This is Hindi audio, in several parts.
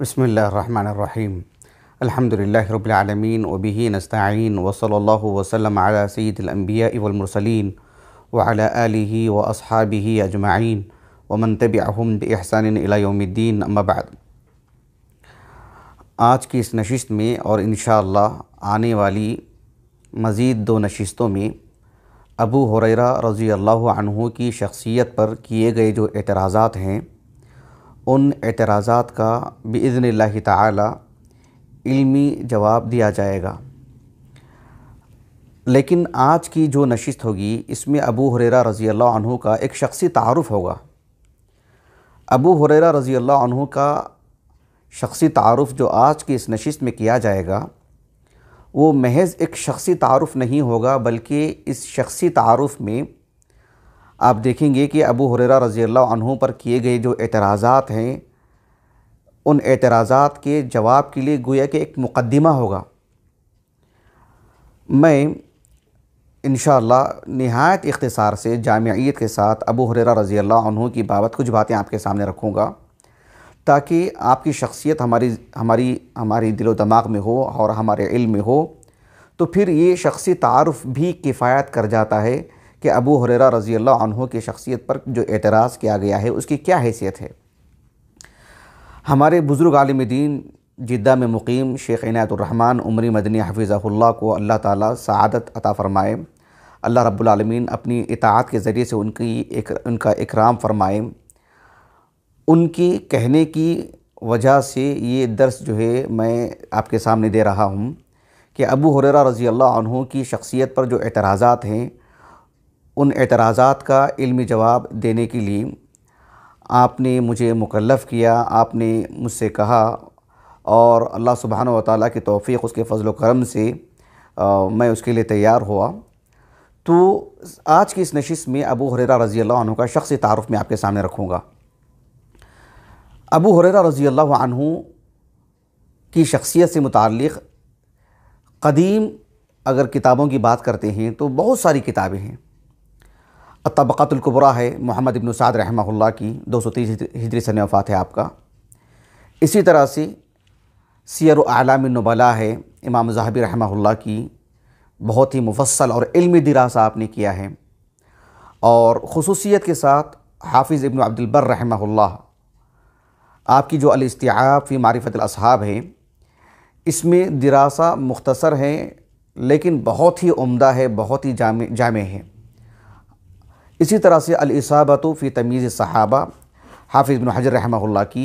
बसमीम अलहमदिल्ला रबालमीन वबी नस्तीन वसल वसलम सईदम्बिया वमरसलिन वाल व असहाबी अजमाइन वमन तबम बहसानद्दीन अम्बाद आज की इस नशस्त में और इन आने वाली मज़ीद दो नशस्तों में अबू हुररा रज़ी अल्लाह की शख्सियत पर किए गए जो एतराज़ात हैं उन एतराज़ात का बज़न ला इल्मी जवाब दिया जाएगा लेकिन आज की जो नशस्त होगी इसमें अबू हुरेरा रज़ी अल्लाह का एक शख्सी तारफ़ होगा अबू हुरेरा रज़ी अल्लाह का शख्सी तारफ़ जो आज की इस नशस्त में किया जाएगा वो महज एक शख्सी तारफ़ नहीं होगा बल्कि इस शख्सी तारफ़ में आप देखेंगे कि अबू हुररा रज़ी अल्लाह पर किए गए जो एतराज़ात हैं उन एतराज़ात के जवाब के लिए गोया के एक मुकदमा होगा मैं इन शहायत इख्तसार से जामयत के साथ अबू हुररा रज़ी अल्लाह की बाबत कुछ बातें आपके सामने रखूँगा ताकि आपकी शख्सियत हमारी हमारी हमारी दिलो दमाग़ में हो और हमारे इल्म में हो तो फिर ये शख्सी तारफ़ भी किफ़ायत कर जाता है कि अबू हुरेरा रज़ी अल्लाह की शख्सियत पर जो एतराज़ किया गया है उसकी क्या हैसियत है हमारे बुज़ुर्ग आलम दीन जिद्दा में मुकीम शेख इनायतरहमान उमरी मदनी हफिज़ाल्ला को अल्लाह ताला सआदत अता फ़रमाए अल्लाह रब्बुलमीन अपनी इतात के ज़रिए से उनकी एक उनका इकराम फ़रमाए उनकी कहने की वजह से ये दर्स जो है मैं आपके सामने दे रहा हूँ कि अबू हुरेरा रज़ी अल्लाह की शख्सियत पर जो एतराज़ात हैं उन एतराज़ात का इल्मी जवाब देने के लिए आपने मुझे मुकलफ़ किया आपने मुझसे कहा और अल्लाह सुबहान वाली की तोफ़ी उसके फ़जल करम से आ, मैं उसके लिए तैयार हुआ तो आज की इस नशिस में अबू हुरेरा रज़ी अल्लाह का शख्स तारफ़ मैं आपके सामने रखूँगा अबू हुरेरा रज़ी अल्लाह की शख्सियत से मुतक़ कदीम अगर किताबों की बात करते हैं तो बहुत सारी किताबें हैं तबक़तुल्कुबरा है मोहम्मद इबन साद रहमल्ला की दो सौ तीस हिजरी सन वफ़ात है आपका इसी तरह से सियर आलाम नबला है इमाम जहाबी रहमल्ला की बहुत ही मुफसल और इल्मी दिरासा आपने किया है और खसूसियत के साथ हाफिज़ इबन अब्दुलबर रहमल्ला आपकी जो अलस्तियाब फ़ी मारिफत है इसमें दिरासा मुख्तसर है लेकिन बहुत ही उम्दा है बहुत ही जाम जाम है इसी तरह से अलसाबत फ़ी तमीज़ सहाबा हाफिज़ बिन हजर रहमल्ला की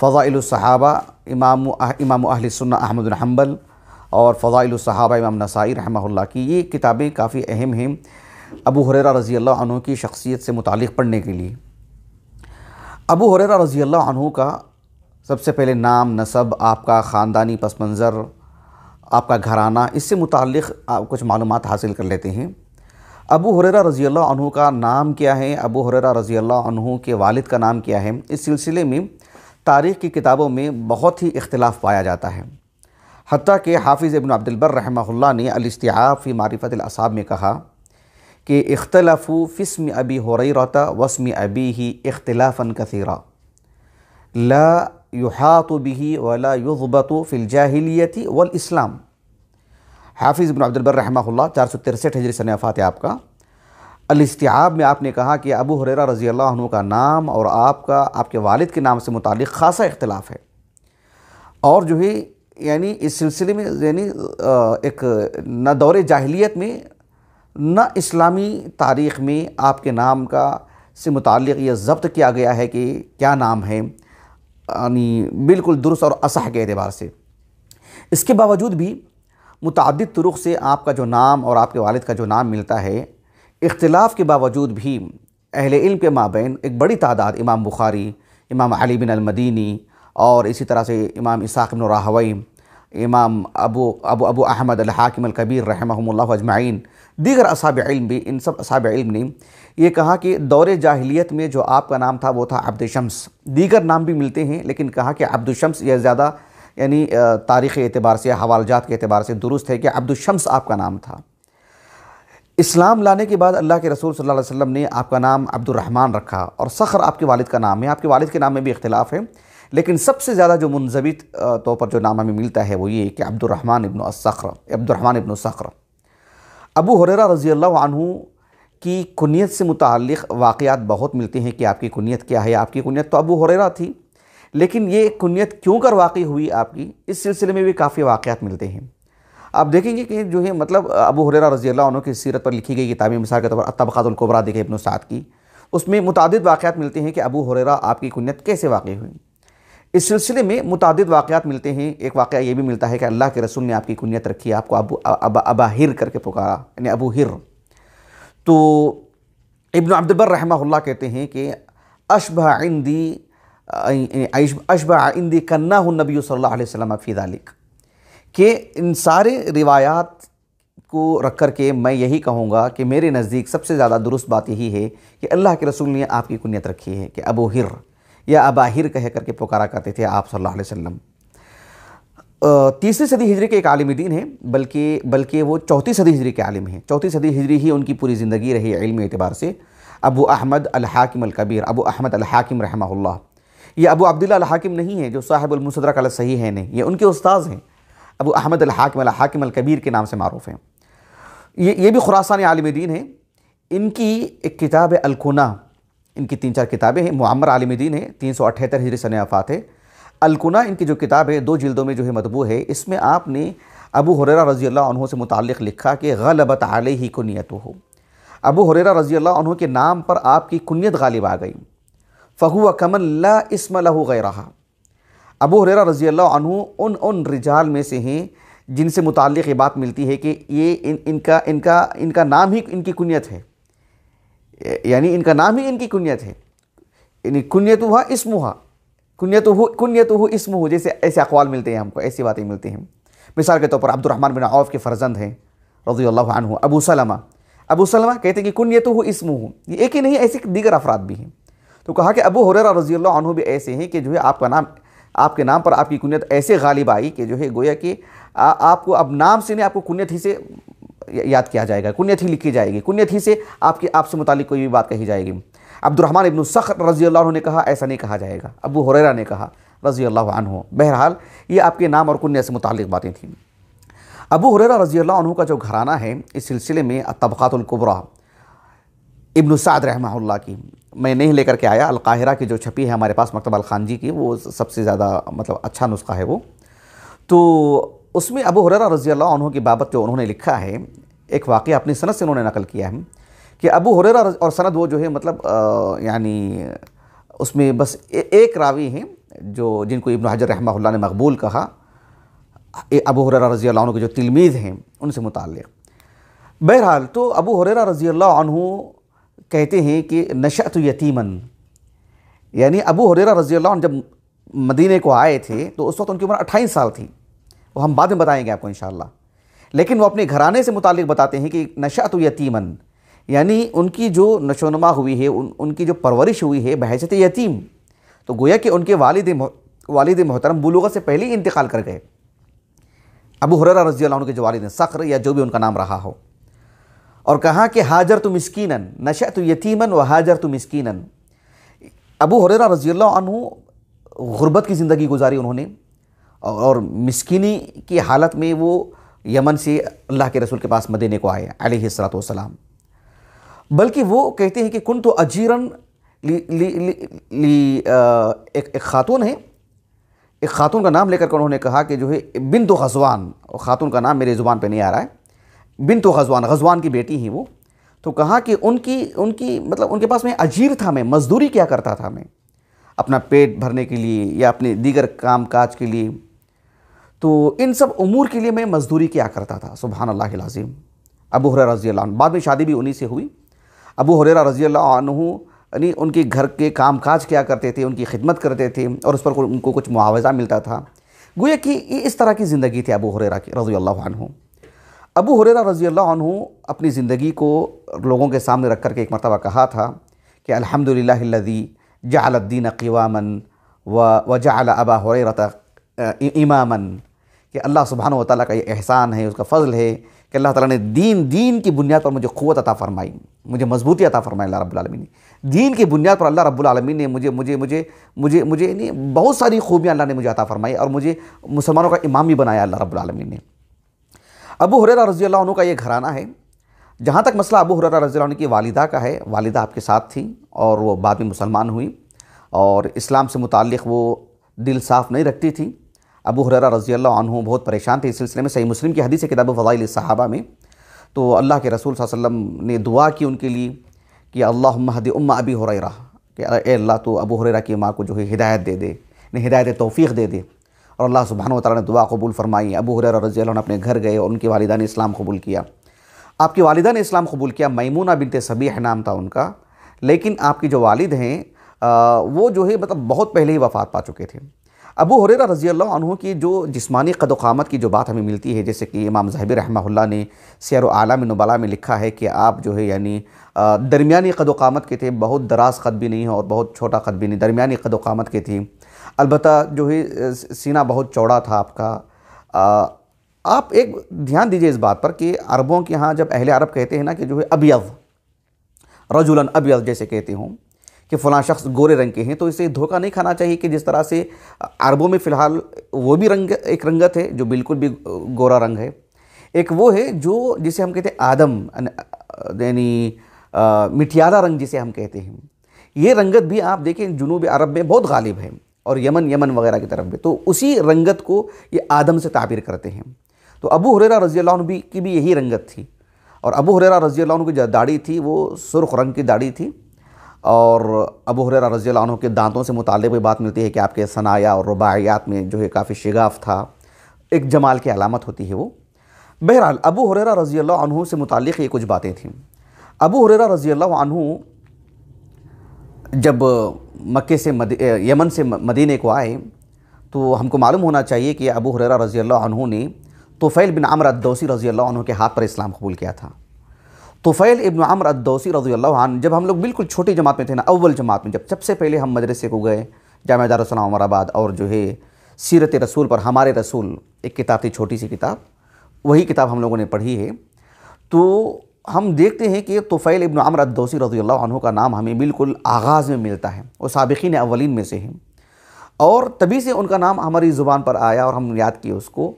फ़ज़ाइलसहाबा इमाम इमाम अहल सुन्ना अहमद हम्बल और फ़ज़ाइलसहाबा इमाम नसाई रहमल्ला की ये किताबें काफ़ी अहम हैं अबू हुररा रज़ी अल्लाह की शख्सियत से मुतल पढ़ने के लिए अबू हुररा रज़ी अल्लाह का सबसे पहले नाम नसब आपका ख़ानदानी पस मंज़र आपका घराना इससे आप कुछ मालूम हासिल कर लेते हैं अबू हुररा रज़ी अल्लाह का नाम क्या है अबू हुररा रज़ी अल्लाह के वालिद का नाम क्या है इस सिलसिले में तारीख़ की किताबों में बहुत ही इख्तलाफ पाया जाता है हती कि हाफिज़ इबन अब्दुलबर रहमा ने अलस्तियाब फ़ी मारिफत असाब में कहा कि इख्तलाफ़ू फ़िसम अबी रहता वसम अबी ही इख्तलाफ़न कसीरा ला तो बिही वला युबत फ़िलजाहिलियती वल इस्लाम हाफिज़ बिन अब्दुलबर रहमा चार सौ तिरसठ हजरी सन है आपका अलस्तियाब में आपने कहा कि अबू हुरेरा रज़ी अल्लाह का नाम और आपका आपके वालिद के नाम से मुतल ख़ासा इख्तलाफ़ है और जो है यानी इस सिलसिले में यानी एक न दौर जाहलीत में न इस्लामी तारीख़ में आपके नाम का से मुतल यह जब्त किया गया है कि क्या नाम है यानी बिल्कुल दुरुस्त और असह के अतबार से इसके बावजूद भी मुतद तुरुख से आपका जो नाम और आपके वालिद का जो नाम मिलता है इख्तलाफ़ के बावजूद भी अहल इल्म के माबेन एक बड़ी तादाद इमाम बुखारी इमाम अली बिन अलमदीनी और इसी तरह से इमाम इसाक़ बिन राहवई इमाम अबू अबू अबू अहमद अलहाकिम अलकबीर रहमल अजमाइन दीगर असाब इल्म भी इन सब असाब इल्म ने यह कहा कि दौर जाहिलियत में जो आपका नाम था वो था अब्दुलशम्स दीगर नाम भी मिलते हैं लेकिन कहा कि अब्दुलशम्स यह ज़्यादा यानी तारीख़ एतबार से हवालजात के अतबार से दुरुस्त है कि अब्दुलशम्स आपका नाम था इस्लाम लाने के बाद अल्लाह के रसूल सल्लल्लाहु अलैहि वसल्लम ने आपका नाम अब्दुलरहमान रखा और सखर आपके वालिद का नाम है आपके वालिद के नाम में भी इख्तलाफ है लेकिन सबसे ज़्यादा जो मुनजबित तौर तो पर जो नाम हमें मिलता है वो ये कि अब्दुलरहमान इबन सखर अब्दुलरहमान इबन सखर अबू हुररा रज़ी की कुनीत से मुतल वाक़ात बहुत मिलते हैं कि आपकी कुनीत क्या है आपकी कुनीत तो अबू हुररा थी लेकिन ये कुनीत क्यों कर वाक़ हुई आपकी इस सिलसिले में भी काफ़ी वाक़ात मिलते हैं आप देखेंगे कि जो है मतलब अबू हुररा रजी अल्लाह की सीरत पर लिखी गई किताबें मिसाल के तौर पर तबक़ातुल्कुबरा देखें इबन साद की उसमें मुतद वाक़ात मिलते हैं कि अबू हुररा आपकी कुनीत कैसे वाकई हुई इस सिलसिले में मुतद वाक़ात मिलते हैं एक वाक़ ये भी मिलता है कि अल्लाह के रसूल ने आपकी कुनीत रखी आपको अबू अबा अबाहिर करके पुकारा यानी अबू हिर तो इबन अब्दुलबर रहमा कहते हैं कि अशबा इंदी अशबा इंदी कन्ना नबी सल्ला फ़ीदालिक के इन सारे रिवायात को रख कर के मैं यही कहूँगा कि मेरे नज़दीक सबसे ज़्यादा दुरुस्त बात यही है कि अल्लाह के रसूल ने आपकी कुनियत रखी है कि अबो हिर या अबाहिर कह करके पुकारा करते थे आप सल्लल्लाहु अलैहि वसल्लम तीसरी सदी हिजरी के एक आलिम दीन हैं बल्कि बल्कि वो चौथी सदी हिजरी के आलिम हैं चौथी सदी हिजरी ही उनकी पूरी ज़िंदगी रही इल्म एतबार से अबू अहमद अल कबीर अबू अहमद अल हाकिम रहमा ये अबू अब्दुल्ला हाकिम नहीं है जो साहिबुलमसदरक अल सही है नहीं ये उनके उस्ताद हैं अबू अहमद अल हाकिम अल हाकिम अल कबीर के नाम से मरूफ़ हैं ये ये भी खुरासान आलम दीन है इनकी एक किताब है अलकुना इनकी तीन चार किताबें हैं मुआमर आलम दीन है तीन सौ अठहत्तर हिजरी सन आफ़ात है अलकुना इनकी जो किताब है दो जिल्दों में जो है मदबू है इसमें आपने अबू हुररा रज़ी अल्लाह से मुतक़ लिखा कि गलबत आल ही कुनीत हो अबू हुररा रज़ी अल्लाह के नाम पर आपकी कुनीत गालिब आ गई फ़हुआ कमल्ला इसम लहू गैरहा अबू हरेरा रज़ी अल्लाह उन उन रिजाल में से हैं जिनसे मुतक़ ये बात मिलती है कि ये इन इनका इनका इनका नाम ही इनकी कुनियत है यानी इनका नाम ही इनकी कुनियत है यानी कुनियत हुआ इसम हुआ कुनियत हो कुनियत हो इसम हो जैसे ऐसे अकवाल मिलते हैं हमको ऐसी बातें मिलती हैं मिसाल के तौर पर अब्दुलरहमान बिन आउफ के फ़र्जंद हैं रजी अल्लाह अबू सलमा अबू सलमा कहते हैं कि कुनियत हो इसम हो ये एक ही नहीं ऐसे दीगर अफराद भी हैं तो कहा कि अबू हुररा रजी अल्लाह भी ऐसे हैं कि जो है आपका नाम आपके नाम पर आपकी कुनियत ऐसे गालिब आई कि जो है गोया कि आपको अब नाम से नहीं आपको कुनियत ही से याद किया जाएगा कुनियत ही लिखी जाएगी कुनियत ही से आपके आपसे मुतालिक कोई भी बात कही जाएगी अब्दुलरहमान इबन सख्त रजी अल्लाह ने कहा ऐसा नहीं कहा जाएगा अबू हुररा ने कहा रजी अल्लाह बहरहाल ये आपके नाम और कुन्य से मुतक बातें थी अबू हुररा रजी अल्लाह का जो घराना है इस सिलसिले में तबक़ातुल्कुबरा इबन साद रहमा की मैं नहीं लेकर के आया अलकाहरा की जो छपी है हमारे पास मकतब ख़ान जी की वो सबसे ज़्यादा मतलब अच्छा नुस्खा है वो तो उसमें अबू हुररा रज़ी अल्लाह की बाबत जो उन्होंने लिखा है एक वाक़ अपनी सनद से उन्होंने नकल किया है कि अबू हुररा और सनद वो जो है मतलब यानी उसमें बस ए, एक रावी हैं जो जिनको इब्न हजर रहमा ने मकबूल कहा अबू हुरर रज़ी अल्लाह के जो तिलमीज़ हैं उनसे मुतक़ बहरहाल तो अबू हुररा रज़ी अल्लाह कहते हैं कि नशत यतीमन यानी अबू हुर रजी अल्लाह जब मदीने को आए थे तो उस वक्त उनकी उम्र अट्ठाईस साल थी वो हम बाद में बताएंगे आपको इन लेकिन वो अपने घराने से मुतल बताते हैं कि नशा तो यतीमन यानी उनकी जो नशोनुमा हुई है उन उनकी जो परवरिश हुई है बहसत यतीम तो गोया कि उनके वालद वालद मोहतरम बुलूगा से पहले ही इंतकाल कर गए अबू हुररा रजी अल्लाह के जो वालद सख्र या जो भी उनका नाम रहा हो और कहा कि हाजर तो मस्किन नशा तो यतीमन व हाजर तो मस्किन अबू हुररा रजी गुरबत की ज़िंदगी गुजारी उन्होंने और मस्किनी की हालत में वो यमन से अल्लाह के रसूल के पास मदेने को आए अलैहिस्सलातु वसलाम बल्कि वो कहते हैं कि कुन तो अजीरन ली ली ली, ली आ, एक, एक खातून है एक खातून का नाम लेकर उन्होंने कहा कि जो है बिन दो खजवान खातून का नाम मेरे ज़ुबान पे नहीं आ रहा है बिन तो गजवान गजवान की बेटी हैं वो तो कहा कि उनकी उनकी मतलब उनके पास में अजीर था मैं मज़दूरी क्या करता था मैं अपना पेट भरने के लिए या अपने दीगर काम काज के लिए तो इन सब उमूर के लिए मैं मज़दूरी क्या करता था सुबहान लाजिम अबू हुर रज़ी बाद में शादी भी उन्हीं से हुई अबू हुररा रज़ी यानी उनके घर के काम काज क्या करते थे उनकी खिदमत करते थे और उस पर उनको कुछ मुआवजा मिलता था गोया कि इस तरह की ज़िंदगी थी अबू हुररा की रज़ी अल्लाह अबू हुररा रज़ी अल्लाह अपनी ज़िंदगी को लोगों के सामने रख कर के एक मरतबा कहा था कि अलहमदिल्लादी जालद्दीन क़वामन व व जाल अबा हुररत इमामन कि अल्लाह सुबहान ताली का ये एहसान है उसका फ़ल है कि अल्लाह ताला ने दीन दीन की बुनियाद पर मुझे क़वत अता फ़रमाई मुझे मजबूती अता फ़रमाई अल्लाह रब्बुल ने दीन की बुनियाद पर अल्लाह रब्लमी ने मुझे मुझे मुझे मुझे मुझे बहुत सारी खूबियाँ अल्लाह ने मुझे अता फ़रमाई और मुझे मुसलमानों का इमाम भी बनाया अल्लाह रब्लम ने अबू हुररा रजी अल्लाह का ये घराना है जहाँ तक मसला अबू हुररा रजी की वालिदा का है वालिदा आपके साथ थी और वह बाद में मुसलमान हुई और इस्लाम से मुतक़ वो दिल साफ़ नहीं रखती थी अबू हुररा रजी अल्लाह बहुत परेशान थे इस सिलसिले में सही मुस्लिम की हदीस किताब फ़ज़ाइल साहबा में तो अल्लाह के रसूल वसम ने दुआ की उनके लिए कि अल्लाह महद उम अबी हुररा कि अल्लाह तो अबू हुररा की माँ को जो है हिदायत दे दे ने हिदायत तोफ़ी दे दे और अल्लाह सुबहान तला ने दुआ कबूल फरमाई अबू हुरर रजी अपने घर गए और उनकी वालदा ने इस्लाम कबूल किया आपकी वालदा ने इस्लाम कबूल किया मैमूना बिनते सबीह नाम था उनका लेकिन आपकी जो वालिद हैं वो जो है मतलब बहुत पहले ही वफ़ात पा चुके थे अबू हुरेरा रज़ी अल्लाह की जो जिस्मानी कदोकामत की जो बात हमें मिलती है जैसे कि इमाम जहबी रहमहुल्ला ने सैर आलम नबला में लिखा है कि आप जो है यानी दरमिया कदोकामत के थे बहुत दराज ख़त भी नहीं और बहुत छोटा ख़त भी नहीं दरमिया कदोकामत के थी अलबत् जो है सीना बहुत चौड़ा था आपका आप एक ध्यान दीजिए इस बात पर कि अरबों के यहाँ जब अहले अरब कहते हैं ना कि जो है अबियव रजुलन अबियव जैसे कहते हूँ कि फ़लाँ शख्स गोरे रंग के हैं तो इसे धोखा नहीं खाना चाहिए कि जिस तरह से अरबों में फ़िलहाल वो भी रंग एक रंगत है जो बिल्कुल भी गोरा रंग है एक वो है जो जिसे हम कहते हैं आदम यानी मिठियाला रंग जिसे हम कहते हैं ये रंगत भी आप देखें जुनूब अरब में बहुत गालिब है और यमन यमन वगैरह की तरफ भी तो उसी रंगत को ये आदम से ताबीर करते हैं तो अबू हुरेरा रजी भी की भी यही रंगत थी और अबू हुरेरा रजी की जो दाढ़ी थी वो सुर्ख रंग की दाढ़ी थी और अबू हुरेरा रजी के दांतों से मुतल भी बात मिलती है कि आपके सनाया और रबायात में जो है काफ़ी शिगाफ था एक जमाल की अलामत होती है वो बहरहाल अबू हुरेरा रजी से मुतल ये कुछ बातें थीं अबू हुरेरा रजी जब मक्के से मदी यमन से मदीने को आए तो हमको मालूम होना चाहिए कि अबू हुररा रज़ी अल्लाह ने तोफ़ैल बिन अमर अद्दौसी रज़ी अल्लाह के हाथ पर इस्लाम कबूल किया था तोफ़ैल इबन अमर अद्दौसी रज़ी अल्लाह जब हम लोग बिल्कुल छोटी जमात में थे ना अव्वल जमात में जब सबसे पहले हम मदरसे को गए जाम दारसलाम अमराबाद और जो है सीरत रसूल पर हमारे रसूल एक किताब थी छोटी सी किताब वही किताब हम लोगों ने पढ़ी है तो हम देखते हैं कि एक तोफ़ैल इबन अमर अद्दौसी रजी अल्लाह का नाम हमें बिल्कुल आगाज़ में मिलता है और सबकिन अवलिन में से हैं और तभी से उनका नाम हमारी ज़ुबान पर आया और हम याद किए उसको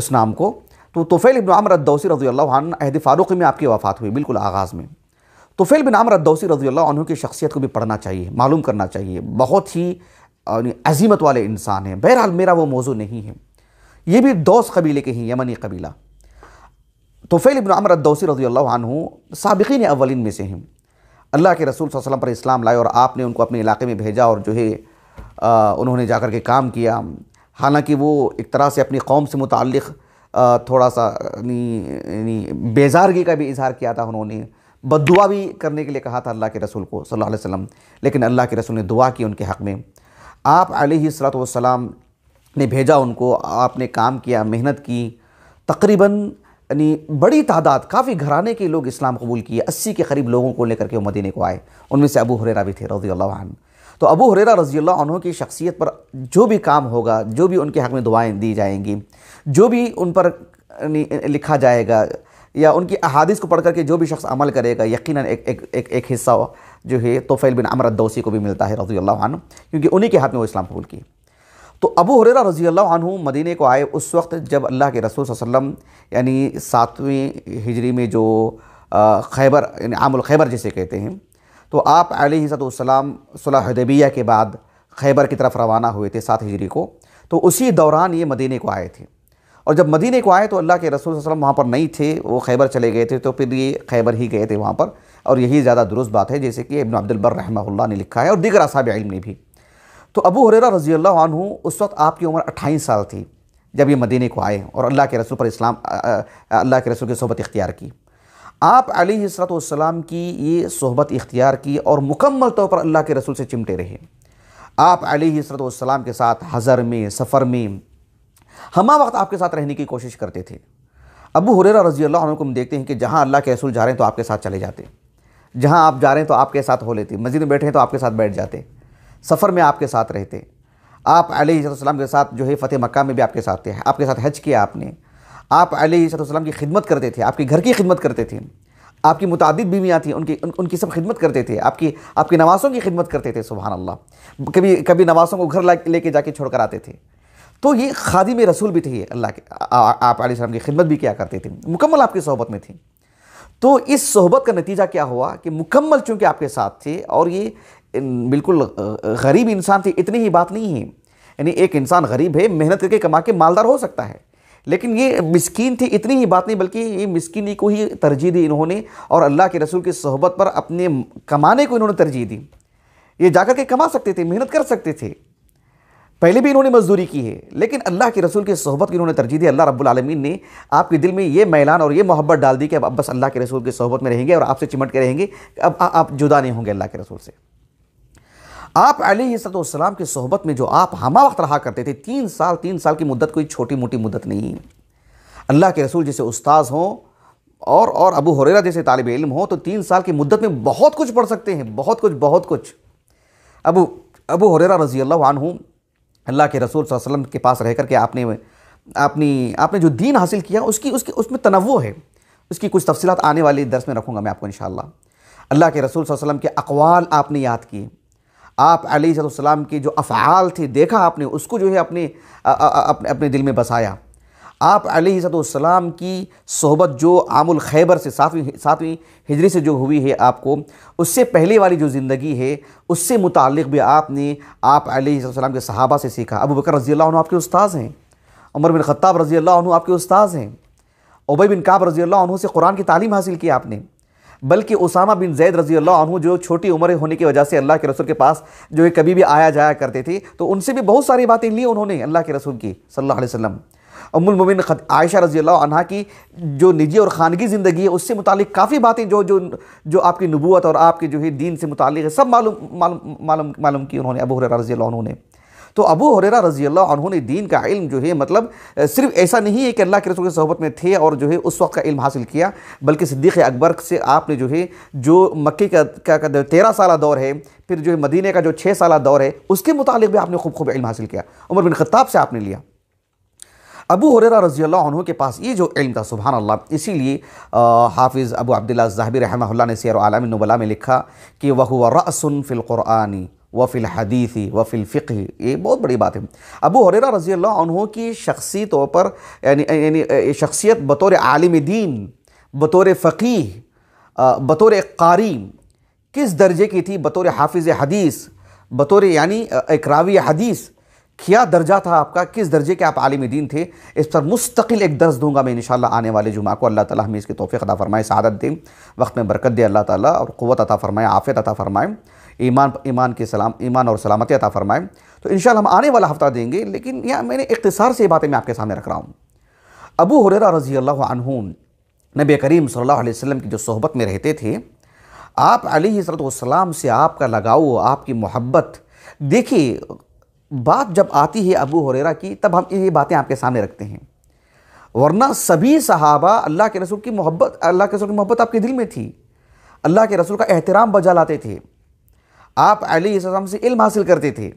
उस नाम को तो तोफ़ैल इबन अमर अद्दौसी रजी अहद फ़ारूक़ में आपकी वफ़ात हुई बिल्कुल आगाज़ में तोफ़ैल इब्न अमर अद्दौसी रजी अल्लाह की शख्सियत को भी पढ़ना चाहिए मालूम करना चाहिए बहुत ही अजीमत वाले इंसान हैं बहरहाल मेरा वो मौजू नहीं है ये भी दोस्त कबीले के हैं यमनी कबीला तोफ़ैल इबन अमर अदौसी रजी अल्लाह सबकिन अवलिन में से हैं अल्लाह के रसूल वसलम पर इस्लाम लाए और आपने उनको अपने इलाके में भेजा और जो है उन्होंने जाकर के काम किया हालांकि वो एक तरह से अपनी कौम से मुतल थोड़ा सा नी, बेजारगी का भी इजहार किया था उन्होंने दुआ भी करने के लिए कहा था अल्लाह के रसूल को सल्लल्लाहु अलैहि वसल्लम लेकिन अल्लाह के रसूल ने दुआ की उनके हक़ में आप सलात वसलाम ने भेजा उनको आपने काम किया मेहनत की तकरीबन અને બડી તાદાત કાફી ઘરાને કે લોગ ઇસ્લામ કબૂલ કી 80 કે ખરીબ લોગો કો લેકર કે ઉમદિને કો આય ઉનમે સે અબુ હુરેરા ભી થે رضی اللہ عنہ તો અબુ હુરેરા رضی اللہ عنہ કે શખ્સિયત પર જો ભી કામ હોગા જો ભી ઉનકે હક મે દુઆએન દી જાયેંગી જો ભી ઉન પર લિખા જાયેગા યા ઉનકી આહાદીસ કો પઢકર કે જો ભી શખ્સ આમલ કરેગા યકીનન એક એક એક એક હિસ્સા જો હે તૌફૈલ બિન અમરા દૌસી કો ભી મિલતા હે رضی اللہ عنہ ક્યોકી ઉને કે હાથ મે વો ઇસ્લામ કબૂલ કી तो अबू हुरेरा रज़ी अल्लाह मदीने को आए उस वक्त जब अल्लाह के रसूल वसलम यानी सातवीं हिजरी में जो खैबर यानी आमुल खैबर जिसे कहते हैं तो आप सलाम सुलह के बाद खैबर की तरफ रवाना हुए थे सात हिजरी को तो उसी दौरान ये मदीने को आए थे और जब मदीने को आए तो अल्लाह के रसूल वसलम वहाँ पर नहीं थे वो खैबर चले गए थे तो फिर ये खैबर ही गए थे वहाँ पर और यही ज़्यादा दुरुस्त बात है जैसे कि इबन अब्दुलबर रहमल ने लिखा है और दीगर असाब इल्म ने भी तो अबू हुररा रज़ी अल्लाह उस वक्त आपकी उम्र अट्ठाईस साल थी जब ये मदीने को आए और अल्लाह के रसूल पर इस्लाम अल्लाह के रसूल की सोहबत इख्तियार की आप अलीसलाम की ये सोहबत इख्तियार की और मुकम्मल तौर पर अल्लाह के रसूल से चिमटे रहे आप अलीसलाम के साथ हज़र में सफ़र में हमा वक्त आपके साथ रहने की कोशिश करते थे अबू हुर रज़ी अल्लाह को हम देखते हैं कि जहाँ अल्लाह के रसूल जा रहे हैं तो आपके साथ चले जाते जहाँ आप जा रहे हैं तो आपके साथ हो लेते मस्जिद में बैठे हैं तो आपके साथ बैठ जाते सफ़र में आपके साथ रहते आप अलीसम के साथ जो है फ़तेह मक्का में भी आपके साथ थे आपके साथ हज किया आपने आप अलीसम की खिदमत करते थे आपके घर की खिदमत करते थे आपकी मुतद बीवियाँ थी उनकी उन, उनकी सब खिदमत करते थे आपकी आपके नवासों की खिदमत करते थे सुबह अल्लाह कभी कभी नवासों को घर लेके जाके छोड़ कर आते थे तो ये खादी में रसूल भी थे अल्लाह के आप आलम की खिदमत भी किया करते थे मुकम्मल आपकी सोहबत में थी तो इस सहबत का नतीजा क्या हुआ कि मुकम्मल चूँकि आपके साथ थे और ये बिल्कुल गरीब इंसान थी इतनी ही बात नहीं है यानी एक इंसान गरीब है मेहनत करके कमा के मालदार हो सकता है लेकिन ये मिस्कीन थी इतनी ही बात नहीं बल्कि ये मिस्किनी को ही तरजीह दी इन्होंने और अल्लाह के रसूल की सहबत पर अपने कमाने को इन्होंने तरजीह दी ये जाकर के कमा सकते थे मेहनत कर सकते थे पहले भी इन्होंने मजदूरी की है लेकिन अल्लाह के रसूल की सहबत की इन्होंने तरजीह दी अल्लाह रब्बुल आलमीन ने आपके दिल में ये मैलान और ये मोहब्बत डाल दी कि अब बस अल्लाह के रसूल की सहबत में रहेंगे और आपसे चिमट के रहेंगे अब आप जुदा नहीं होंगे अल्लाह के रसूल से आप अलीसलाम की सोहबत में जो आप हमा वक्त रहा करते थे तीन साल तीन साल की मुद्दत कोई छोटी मोटी मुद्दत नहीं है अल्लाह के रसूल जैसे उस्ताज़ हों और और अबू हुररा जैसे तालब इलम हों तो तीन साल की मुद्दत में बहुत कुछ पढ़ सकते हैं बहुत कुछ बहुत कुछ अबू अबू हुररा रज़ी अल्लाह अल्लाह के रसूल वसल्लम के पास रह करके आपने अपनी आपने जो दीन हासिल किया उसकी उसकी उसमें तनवु है उसकी कुछ तफसीत आने वाली दरस में रखूँगा मैं आपको इन अल्लाह के रसूल वसलम के अकवाल आपने याद किए आप अली की जो अफ़ाल थी देखा आपने उसको जो है अपने अपने अपने दिल में बसाया आप अली की सोहबत जो आमुल खैबर से सातवीं सातवीं हिजरी से जो हुई है आपको उससे पहले वाली जो ज़िंदगी है उससे मुतक़ भी आपने आप अली के सहाबा से सीखा अबू बकर रज़ी आपके उस्ताद हैं उमर बिन ख़त्ताब रज़ी आपके उस्ताद हैं उबई बिन काब रज़ी से कुरान की तालीम हासिल की आपने बल्कि उसामा बिन जैद रजी अल्लाह जो छोटी उम्र होने की वजह से अल्लाह के रसूल के पास जो है कभी भी आया जाया करते थे तो उनसे भी बहुत सारी बातें ली उन्होंने अल्लाह के रसूल की सल्ला वसम मुबिन आयशा रजी अल्लाह की जो निजी और ख़ानगी ज़िंदगी है उससे मुतल काफ़ी बातें जो जो जो आपकी नबूत और आपके जो है दीन से मुतल है सब मालूम मालूम मालूम मालूम की उन्होंने अबू रजी अल्लाह उन्होंने तो अबू हुररा रजी अल्लाह उन्होंने दीन का इल्म जो है मतलब सिर्फ ऐसा नहीं है कि अल्लाह के रसूल की सहबत में थे और जो है उस वक्त का इल्म हासिल किया बल्कि सिद्दीक़ अकबर से आपने जो है जो मक्के का, तेरह साल दौर है फिर जो है मदीने का जो छः साल दौर है उसके मुतल भी आपने खूब खूब इल्म हासिल किया उमर बिन खत्ताब से आपने लिया अबू हुररा रजी अल्लाह के पास ये जो इल्म था सुबहान अल्लाह इसीलिए हाफिज़ अबू अब्दुल्ला जहबी रहमल्ला ने सैर आलम नबला में लिखा कि वह रसन फ़िलक़ुरानी वफ़िल हदीसी वफ़िल फ़िक ये बहुत बड़ी बात है अबू हुररा रज़ी अल्लाह की शख्सी तौर पर यानी यानी शख्सियत बतौर आलिम दीन बतौर फ़कीह बतौर कारी किस दर्जे की थी बतौर हाफिज़ हदीस बतौर यानी एक रावी हदीस क्या दर्जा था आपका किस दर्जे के आप आलिम दीन थे इस पर मुस्तकिल एक दर्ज दूंगा मैं इन आने वाले जुमा को अल्लाह ताला हमें इसके तोफ़ी अता फ़रमाए सादत दें वक्त में बरकत दे अल्लाह ताला और क़वत अता फ़रमाए आफ़त अता फ़रमाए ईमान ईमान के सलाम ईमान और सलामती अता फ़रमाएँ तो इन हम आने वाला हफ़्ता देंगे लेकिन यहाँ मैंने इकतसार से बातें मैं आपके सामने रख रहा हूँ अबू हुर रज़ी अल्लाह नबी करीम सल्ला अलैहि की जो सोहबत में रहते थे आप सलाम से आपका लगाव आपकी मोहब्बत देखिए बात जब आती है अबू हुररा की तब हम ये बातें आपके सामने रखते हैं वरना सभी सहाबा अल्लाह के रसूल की मोहब्बत अल्लाह के रसूल की मोहब्बत आपके दिल में थी अल्लाह के रसूल का एहतराम बजा लाते थे आप अलीसम से इल्म हासिल करते थे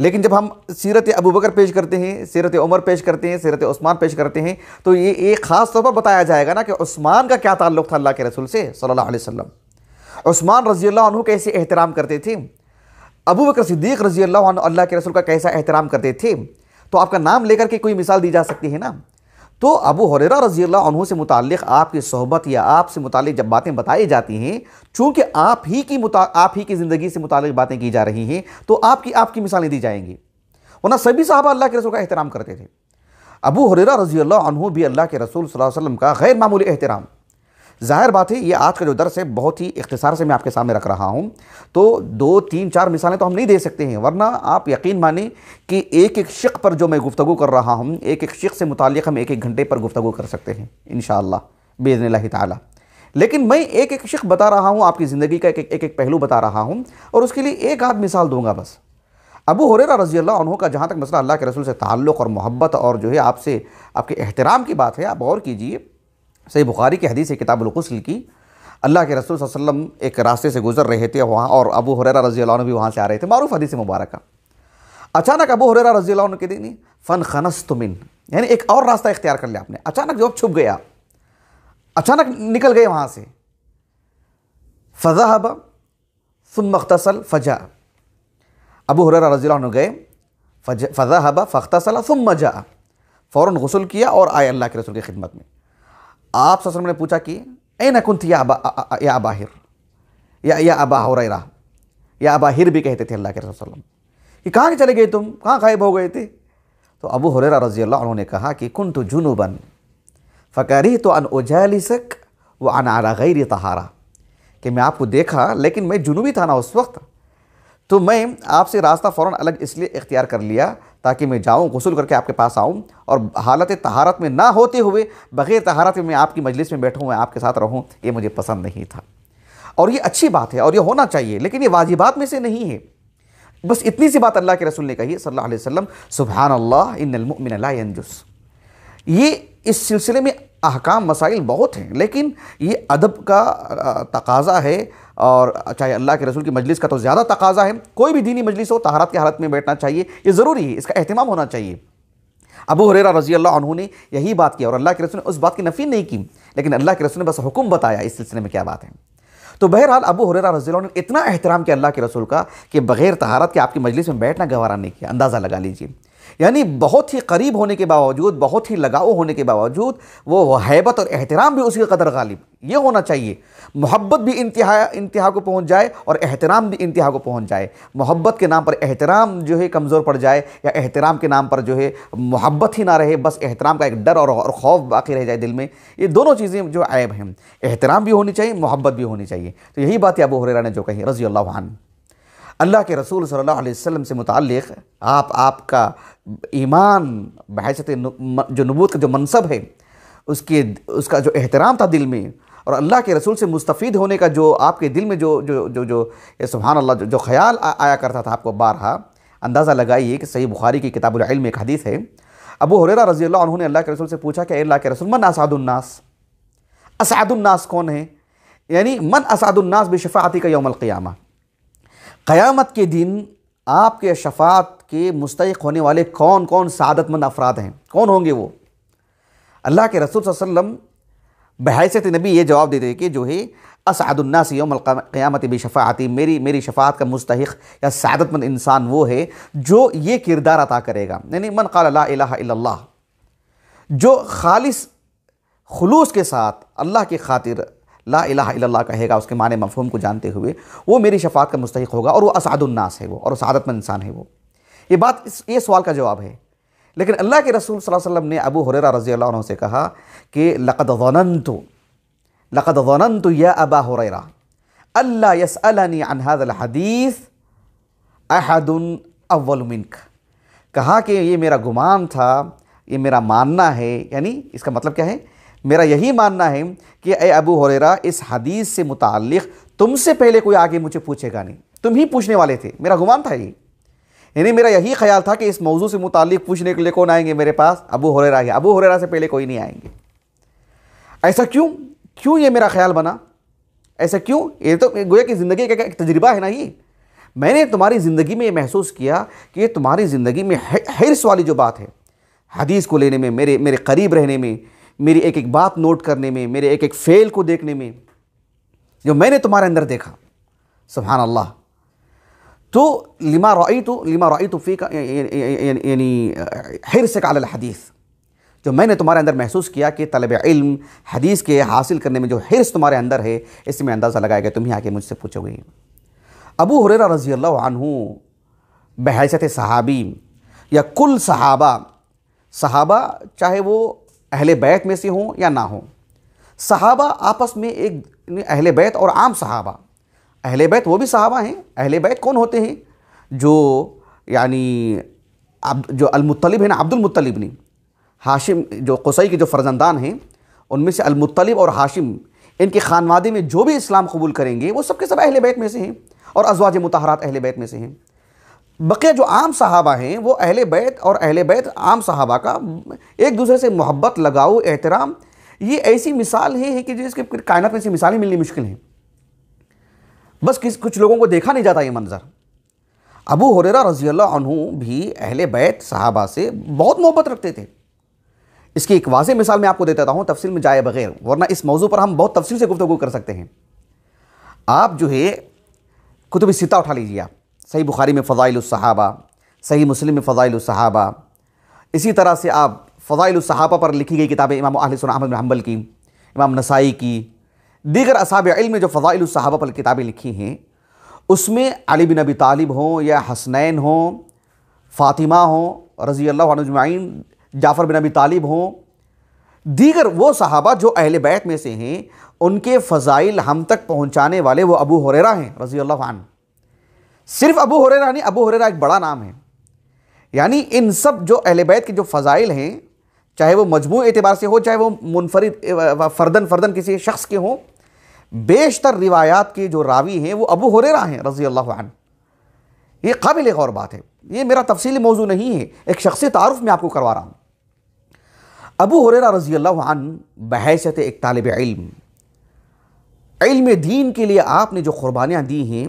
लेकिन जब हम सीरत अबू बकर पेश करते हैं सीरत उमर पेश करते हैं सीरत उस्मान पेश करते हैं तो ये एक ख़ास तौर पर बताया जाएगा ना कि उस्मान का क्या ताल्लुक़ था अल्लाह के रसूल से सल्लल्लाहु अलैहि वसल्लम उस्मान रज़ी अल्लाह कैसे एहतराम करते थे अबू बकर सिद्दीक रज़ी अल्लाह के रसूल का कैसा एहतराम करते थे तो आपका नाम लेकर के कोई मिसाल दी जा सकती है ना तो अबू हुररा रजी अल्लाह से मुतक़ आपकी सोहबत या आपसे मुतल जब बातें बताई जाती हैं चूँकि आप ही की आप ही की ज़िंदगी से मुतल बातें की जा रही हैं तो आपकी आपकी मिसालें दी जाएंगी वरना सभी साहबा अल्लाह के रसूल का एहतराम करते थे अबू हुररा रजी अल्लाह भी अल्लाह के रसूल वसल्लम का गैर मामूली एहतराम ज़ाहिर बात है ये आज का जो दर्स है बहुत ही इख्तिसार से मैं आपके सामने रख रहा हूँ तो दो तीन चार मिसालें तो हम नहीं दे सकते हैं वरना आप यकीन माने कि एक एक शिक पर जो मैं गुफ्तु कर रहा हूँ एक एक शिक से मुतल हम एक एक घंटे पर गुफ्तु कर सकते हैं इन शेज़न ताली लेकिन मैं एक एक शिक बता रहा हूँ आपकी ज़िंदगी का एक एक, एक पहलू बता रहा हूँ और उसके लिए एक आध मिसाल दूंगा बस अबू हुरेरा रजी अल्लाह का जहाँ तक मसला अल्लाह के रसूल से ताल्लुक़ और मोहब्बत और जो है आपसे आपके एहतराम की बात है आप गौर कीजिए सही बुखारी की हदीस किताब किताबुलगसल की अल्लाह के रसूल वसम एक रास्ते से गुजर रहे थे वहाँ और अबू हुररा रजी भी वहाँ से आ रहे थे मारूफ हदीस मुबारक अचानक अबू हुररा रजी के दिन फ़न खनस तुमिन यानी एक और रास्ता इख्तियार कर लिया आपने अचानक जो छुप गया अचानक निकल गए वहाँ से फ़जाहब सुम मख्तसल फ़जा अबू हुररा रजी गए फ़जाहब फ़ख्तसल सुम मजा फ़ौर गसल किया और आए अल्लाह के रसूल की खिदमत में आप ससुर ने पूछा कि ए न कुंत या अबा या अबाहिर या या अबा हुरैरा या अबाहिर भी कहते थे अल्लाह के रसोल्लम कि कहाँ चले गए तुम कहाँ गायब हो गए थे तो अबू हुरैरा रजी अल्लाह उन्होंने कहा कि कुन तो जुनूबन फ़करी तो अन सक व अन आरा गैर तहारा कि मैं आपको देखा लेकिन मैं जुनूबी था ना उस वक्त तो मैं आपसे रास्ता फ़ौर अलग इसलिए इख्तियार कर लिया ताकि मैं जाऊँ गसूल करके आपके पास आऊँ और हालत तहारत में ना होते हुए बग़ैर तहारत में मैं आपकी मजलिस में बैठूँ मैं आपके साथ रहूँ ये मुझे पसंद नहीं था और ये अच्छी बात है और ये होना चाहिए लेकिन ये वाजिबात में से नहीं है बस इतनी सी बात अल्लाह के रसूल ने कही सल्लल्लाहु अलैहि वसल्लम सुबहान अल्लाह इनजुस ये इस सिलसिले में अहकाम मसाइल बहुत हैं लेकिन ये अदब का तकाजा है और चाहे अल्लाह के रसूल की मजलिस का तो ज़्यादा तकाजा है कोई भी दीनी मजलिस हो तहारत की हालत में बैठना चाहिए ये ज़रूरी है इसका अहतमाम होना चाहिए अबू हरेरा रजी अल्लाह ने यही बात की और अल्लाह के रसूल ने उस बात की नफ़ी नहीं की लेकिन अल्लाह के रसूल ने बस हुक्म बताया इस सिलसिले में क्या बात है तो बहरहाल अबू हुर रजी ने इतना एहतराम किया अल्लाह के रसूल का कि बग़ैर तहारत के आपकी मजलिस में बैठना गवारा नहीं किया अंदाज़ा लगा लीजिए यानी बहुत ही करीब होने के बावजूद बहुत ही लगाव होने के बावजूद वो हैबत और एहतराम भी उसकी कदर गालिब ये होना चाहिए मोहब्बत भी इंतहा इंतहा को पहुंच जाए और एहतराम भी इंतहा को पहुंच जाए मोहब्बत के नाम पर एहतराम जो है कमज़ोर पड़ जाए या एहतराम के नाम पर जो है मोहब्बत ही ना रहे बस एहतराम का एक डर और, और खौफ बाकी रह जाए दिल में ये दोनों चीज़ें जो ऐब हैं एहतराम भी होनी चाहिए मोहब्बत भी होनी चाहिए तो यही बात अबू हुरैरा ने जो कही रज़ी अल्लाह अल्लाह के रसूल सल्लल्लाहु अलैहि वसल्लम से मुतल आप आपका ईमान बहसत जो नबूत का जो मनसब है उसके उसका जो एहतराम था दिल में और अल्लाह के रसूल से मुस्तफ़ होने का जो आपके दिल में जो जो जो जो सुबहान अल्लाह जो, जो ख्याल आ, आया करता था आपको बारहा अंदाज़ा लगाइए कि सही बुखारी की किताबुल में एक हदीस है अबू हुरेरा रजी उन्होंने अल्लाह के रसूल से पूछा कि अल्लाह के रसूल मन असादुलनास असादुलनास कौन है यानी मन असादुलनास शफाती का यौमल क़्यामा क़यामत के दिन आपके शफात के मुस्तक होने वाले कौन कौन सदतमंद अफराद हैं कौन होंगे वो अल्लाह के रसूल वसम बहसत नबी ये जवाब देते कि जो है असदुल्नास यौम क़यामत भी शफ़ाती मेरी मेरी शफ़ात का मुस्तक या सदतमंद इंसान वो है जो ये किरदार अता करेगा यानी मन क़ाल जो खालिस खलूस के साथ अल्लाह की खातिर ला अला कहेगा उसके माने मफहूम को जानते हुए वो मेरी शफात का मुस्तक होगा और वो असादुल्नास है वो और सदतमंद इंसान है वो ये बात इस ये सवाल का जवाब है लेकिन अल्लाह के रसूल वसल्लम ने अबू हुरैरा रज़ी अल्लाह से कहा कि लक़द वनंतु लक़द वनंतु या अबा हुररा अल्ला यसअलनी अनहद हदीस अहदन अव्वल मिनक कहा कि ये मेरा गुमान था ये मेरा मानना है यानी इसका मतलब क्या है मेरा यही मानना है कि ए अबू हुरैरा इस हदीस से मुतक़ तुमसे पहले कोई आगे मुझे पूछेगा नहीं तुम ही पूछने वाले थे मेरा गुमान था ये यानी मेरा यही ख्याल था कि इस मौजू से मुतल पूछने के लिए कौन आएंगे मेरे पास अबू हुरेरा ही अबू हुरेरा से पहले कोई नहीं आएंगे ऐसा क्यों क्यों ये मेरा ख्याल बना ऐसा क्यों ये तो गोया कि ज़िंदगी का एक तजर्बा है ना ये मैंने तुम्हारी ज़िंदगी में ये महसूस किया कि ये तुम्हारी ज़िंदगी में हिरस वाली जो बात है हदीस को लेने में मेरे मेरे करीब रहने में मेरी एक एक बात नोट करने में मेरे एक एक फ़ेल को देखने में जो मैंने तुम्हारे अंदर देखा सुबहान अल्लाह तो لما رأيته لما رأيته فيك यानी हिरसक अल हदीस जो मैंने तुम्हारे अंदर महसूस किया कि तलब इल्म हदीस के हासिल करने में जो हिरस तुम्हारे अंदर है इससे मैं अंदाज़ा लगाया गया तुम्हें आके मुझसे पूछोगे अबू हुर रज़ी अल्लाह बहैसत सहाबी या कुल सहाबा सहाबा चाहे वो अहल बैत में से हों या ना हो सहाबा आपस में एक अहल बैत और आम सहाबा अहल बैत वो भी सहाबा हैं अहल बैत कौन होते हैं जो यानी अब जो अलमुतलिब है ना अब्दुलमतलिब ने हाशिम जो कसई के जो फर्जंदान हैं उनमें से अलमुतलिब और हाशिम इनके खानवादे में जो भी इस्लाम कबूल करेंगे वो सब के सब अहल बैत में से हैं और अजवाज मतहरात अहल बैत में से हैं बकिया जो आम सहाबा हैं वो अहल बैत और अहल बैत आम सहाबा का एक दूसरे से मोहब्बत लगाओ एहतराम ये ऐसी मिसाल है, कि जिसके कायनत में से मिसालें मिलनी मुश्किल हैं बस किस कुछ लोगों को देखा नहीं जाता ये मंज़र अबू हुरेरा रजी अनहू भी अहल बैत साहबा से बहुत मोहब्बत रखते थे इसकी एक वाज मिसाल मैं आपको देता हूँ तफसील में जाए बगैर वरना इस मौजू पर हम बहुत तफसील से गुफ्तु कर सकते हैं आप जो है कुतुब सिता उठा लीजिए आप सही बुखारी में फ़ज़ाइल सहाबा सही मुस्लिम में फ़ज़ाइल सहाबा इसी तरह से आप फ़ज़ाइल सहाबा पर लिखी गई किताबें इमाम अहल अहमद अहमल की इमाम नसाई की दीगर असाब इल्म जो फ़ज़ाइल पर किताबें लिखी हैं उसमें अली बिन अबी तालिब हों या हसनैन हों फ़ातिमा हों रज़ी अल्लाह अजमाइन जाफ़र बिन अबी तालिब हों दीगर वो साहबा जो अहल बैत में से हैं उनके फ़ज़ाइल हम तक पहुँचाने वाले वो अबू हुरेरा हैं रज़ी अल्लाह सिर्फ अबू हुरेरा नहीं अबू हुरेरा एक बड़ा नाम है यानी इन सब जो अहल बैत के जो फ़ज़ाइल हैं चाहे वो मजमू एतबार से हो चाहे वो मुनफरद फ़र्दन फ़र्दन किसी शख्स के हों बेशतर रिवायात के जो रावी हैं वो अबू हुरेरा हैं रज़ी अल्लाह ये काबिल गौर बात है ये मेरा तफसीली मौजू नहीं है एक शख्स तारफ़ में आपको करवा रहा हूँ अबू हुरेरा रज़ी अल्लाह बहैसत एक तालब इल्म इल्म दीन के लिए आपने जो क़ुरबानियाँ दी हैं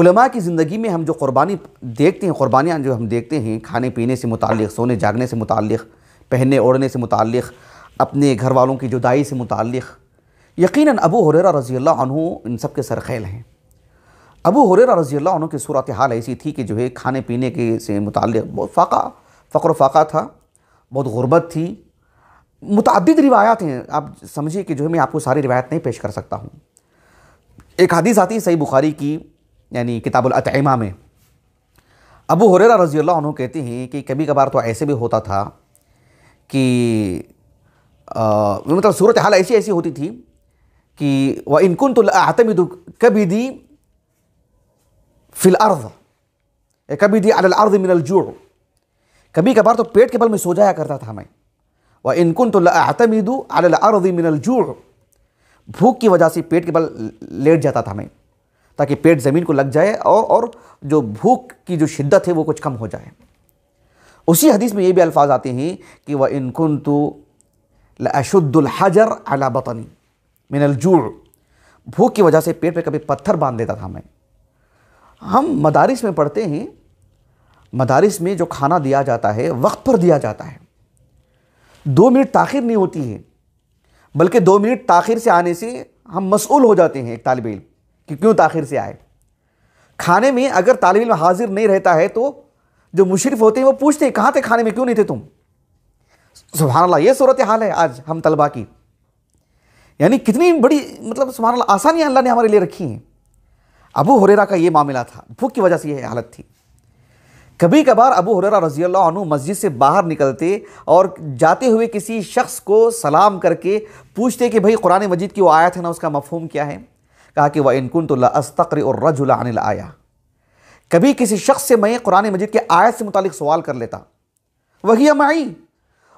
उलमा की ज़िंदगी में हम जो क़ुरबानी देखते हैं क़ुरबानियाँ जो हम देखते हैं खाने पीने से मुतल सोने जागने से मुतल पहनने ओढ़ने से मुतल अपने घर वालों की जुदाई से मुतल यकीन अबू हुररा रज़ी अनु इन सब के सरखेल हैं अबू हुररा रज़ी अनु की सूरत हाल ऐसी थी कि जो है खाने पीने के से मुतल बहुत फ़ाका फ़क्र फ़ाका था बहुत गुरबत थी मुतद रिवायात हैं आप समझिए कि जो है मैं आपको सारी रिवायत नहीं पेश कर सकता हूँ एक हदीस आती है सही बुखारी की यानी किताबुलतमा में अबू हुररा रज़ी अल्लाह कहते हैं कि कभी कभार तो ऐसे भी होता था कि आ, मतलब सूरत हाल ऐसी ऐसी होती थी कि व इनकुन तो आतमद कभी दी फिल अर्द कभी दी अल अर्द मिनल जुड़ कभी कभार तो पेट के बल में सो जाया करता था मैं व इनकुन तो आतमद अल अर्द मिनल जुड़ भूख की वजह से पेट के बल लेट जाता था मैं ताकि पेट ज़मीन को लग जाए और और जो भूख की जो शिद्दत है वो कुछ कम हो जाए उसी हदीस में ये भी अल्फाज आते हैं कि वह इनकुन तो अशुद्दुल हजर अला बतनी मिनलजूड़ भूख की वजह से पेट पे कभी पत्थर बांध देता था मैं हम मदारिस में पढ़ते हैं मदारिस में जो खाना दिया जाता है वक्त पर दिया जाता है दो मिनट ताखिर नहीं होती है बल्कि दो मिनट ताखिर से आने से हम मसूल हो जाते हैं एक तालब इम कि क्यों ताखिर से आए खाने में अगर तालब इम हाजिर नहीं रहता है तो जो मुशरफ होते हैं वो पूछते हैं कहाँ थे खाने में क्यों नहीं थे तुम सुबहानल्ला ये सूरत हाल है आज हम तलबा की यानी कितनी बड़ी मतलब सुबह आसानियाँ अल्लाह ने हमारे लिए रखी हैं अबू हुरेरा का ये मामला था भूख की वजह से यह हालत थी कभी कभार अबू हुरेरा रजी अल्लाह मस्जिद से बाहर निकलते और जाते हुए किसी शख्स को सलाम करके पूछते कि भाई कुरान मजिद की वो आयत है ना उसका मफहम क्या है कहा कि वह इनकुन तो अस्तकर और रजुल अनिल आया कभी किसी शख्स से मैं कुरान मजिद के आयत से मुतल सवाल कर लेता वही हम आई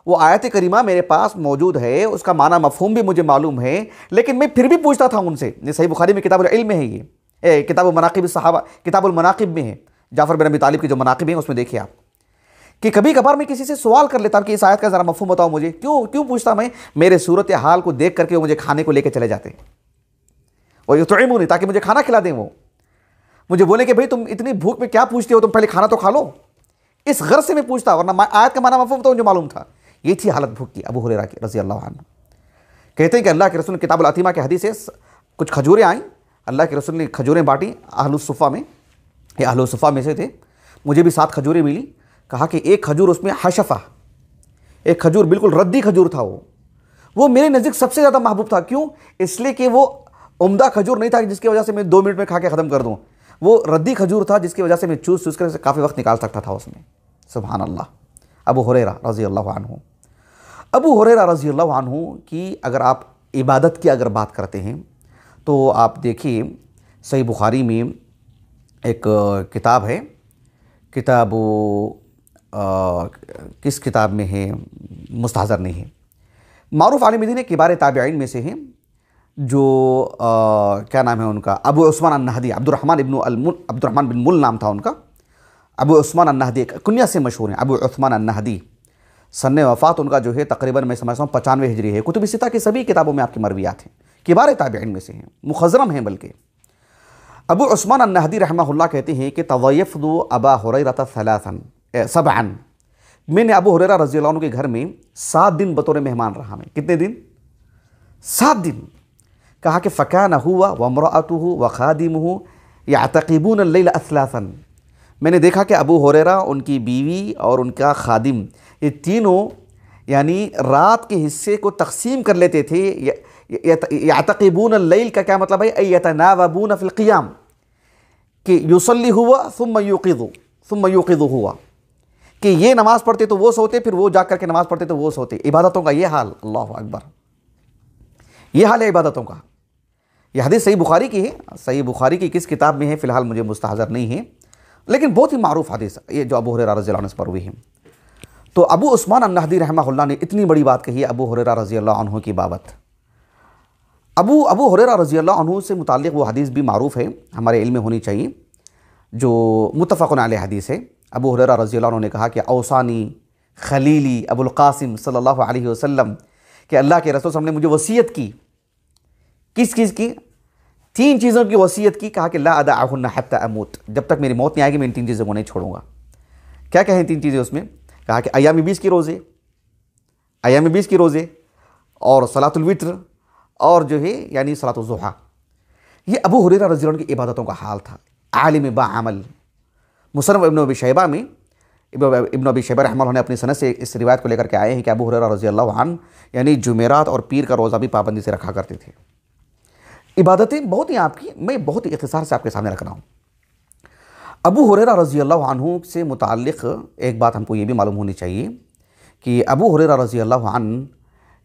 वो आयत करीमा मेरे पास मौजूद है उसका माना मफहूम भी मुझे मालूम है लेकिन मैं फिर भी पूछता था उनसे ये सही बुखारी में किताबल इल्म है ये ए किताब मनाकब सहाबा किताबुल में है जाफ़र बिन अबी तालिब के जो मनाकब हैं उसमें देखिए आप कि कभी कभार मैं किसी से सवाल कर लेता हूँ कि इस आयत का ज़रा मफहम बताओ मुझे क्यों क्यों पूछता मैं मेरे सूरत हाल को देख करके वो मुझे खाने को लेकर चले जाते और ये तो नहीं ताकि मुझे खाना खिला दें वो मुझे बोले कि भाई तुम इतनी भूख में क्या पूछते हो तुम पहले खाना तो खा लो इस घर से मैं पूछता वरना आयत का माना मफहम तो मुझे मालूम था ये थी हालत भूख की अबू हुररा की रजी अल्लाह कहते हैं कि अल्लाह के रसूल किताबुल अतीमा के हदीस है कुछ खजूरें आईं अल्लाह के रसूल ने खजूरें बाँटी आहलुसफ़ा में ये आहलुसफ़ा में से थे मुझे भी सात खजूरें मिली कहा कि एक खजूर उसमें हशफ़ा एक खजूर बिल्कुल रद्दी खजूर था वो वो मेरे नज़दीक सबसे ज़्यादा महबूब था क्यों इसलिए कि वो उम्दा खजूर नहीं था जिसकी वजह से मैं दो मिनट में खा के ख़त्म कर दूँ वो रद्दी खजूर था जिसकी वजह से मैं चूस चूस कर काफ़ी वक्त निकाल सकता था उसमें सुबहानल्ला अल्लाह अबू हुरेरा रज़ी अल्लाह अबू हुररा रज़ी अल्लाह की अगर आप इबादत की अगर बात करते हैं तो आप देखिए सही बुखारी में एक किताब है किताब किस किताब में है मुस्ताजर नहीं है मारूफ आलमदीन ने किबार आइन में से हैं जो आ, क्या नाम है उनका अबू उस्मान अन्नादी अब्दुलरहमान इबन अब्दुलरहमान बिन मुल नाम था उनका अबू उस्मान अन्नादी कुनिया से मशहूर हैं अबू उस्मान अन्नादी सन वफ़ात उनका जो है तकरीबन मैं समझता हूँ पचानवे हिजरी है कुतुब सिता की सभी किताबों में आपकी मरवियात हैं किबार ताबेन में से हैं मुखजरम हैं बल्कि अबू उस्मान अनहदी रहमा कहते हैं कि तवयफ दो अबा हुरैरतन सबआन मैंने अबू हुरैरा रजी के घर में सात दिन बतौर मेहमान रहा मैं कितने दिन सात दिन कहा कि फ़कान हुआ हो व खादिम या तकीबून असलासन मैंने देखा कि अबू हुररा उनकी बीवी और उनका खादिम ये तीनों यानी रात के हिस्से को तकसीम कर लेते थे यातकबून लईल का क्या मतलब है वबून फ़िलक़ियाम कि युसल हुआ सुम यूक़ु सुम हुआ कि ये नमाज़ पढ़ते तो वो सोते फिर वो जा कर के नमाज़ पढ़ते तो वो सोते इबादतों का ये हाल अल्लाह अकबर ये हाल है इबादतों का यह हदीस सही बुखारी की है सही बुखारी की किस किताब में है फ़िलहाल मुझे मुस्ताजर नहीं है लेकिन बहुत ही मारूफ हदीस ये जो अबू हुरैरा रजी पर हुई है तो अबू उस्मान अन्नहदी रहमा ने इतनी बड़ी बात कही अबू हुरैरा रजी अल्लाह की बाबत अबू अबू हुरैरा रजी अल्लाह से मुतल वो हदीस भी मरूफ़ है हमारे इल्म होनी चाहिए जो मुतफ़न आल हदीस है अबू हुरैरा रजी अल्लाह ने कहा कि अवसानी खलीली अबुल्कासिम सल्लल्लाहु अलैहि वसल्लम अल्लाह के रसूल ने मुझे वसीयत की किस चीज़ की तीन चीज़ों की वसीयत की कहा कि ला अदा आहुन्ना हत्या अमूत जब तक मेरी मौत नहीं आएगी मैं इन तीन चीज़ों को नहीं छोड़ूंगा क्या कहें तीन चीज़ें उसमें कहा कि अयाम बीस की रोज़े अयाम बीस की रोज़े और सलातुलवित्र और जो है यानी सलातुलजुहा ये अबू हुरैरा रजी की इबादतों का हाल था आलिम बामल मुसरम इबन अबी शैबा में इबन अबी शैबा रहमान ने अपनी सनत से इस रिवायत को लेकर के आए हैं कि अबू हुरैरा रजी अल्लाह यानी जुमेरात और पीर का रोज़ा भी पाबंदी से रखा करते थे इबादतें बहुत ही आपकी मैं बहुत ही इख्तार से आपके सामने रख रहा हूँ अबू हुर रज़ी अल्लाह से मुतक़ एक बात हमको ये भी मालूम होनी चाहिए कि अबू हुर रज़ी अल्लाह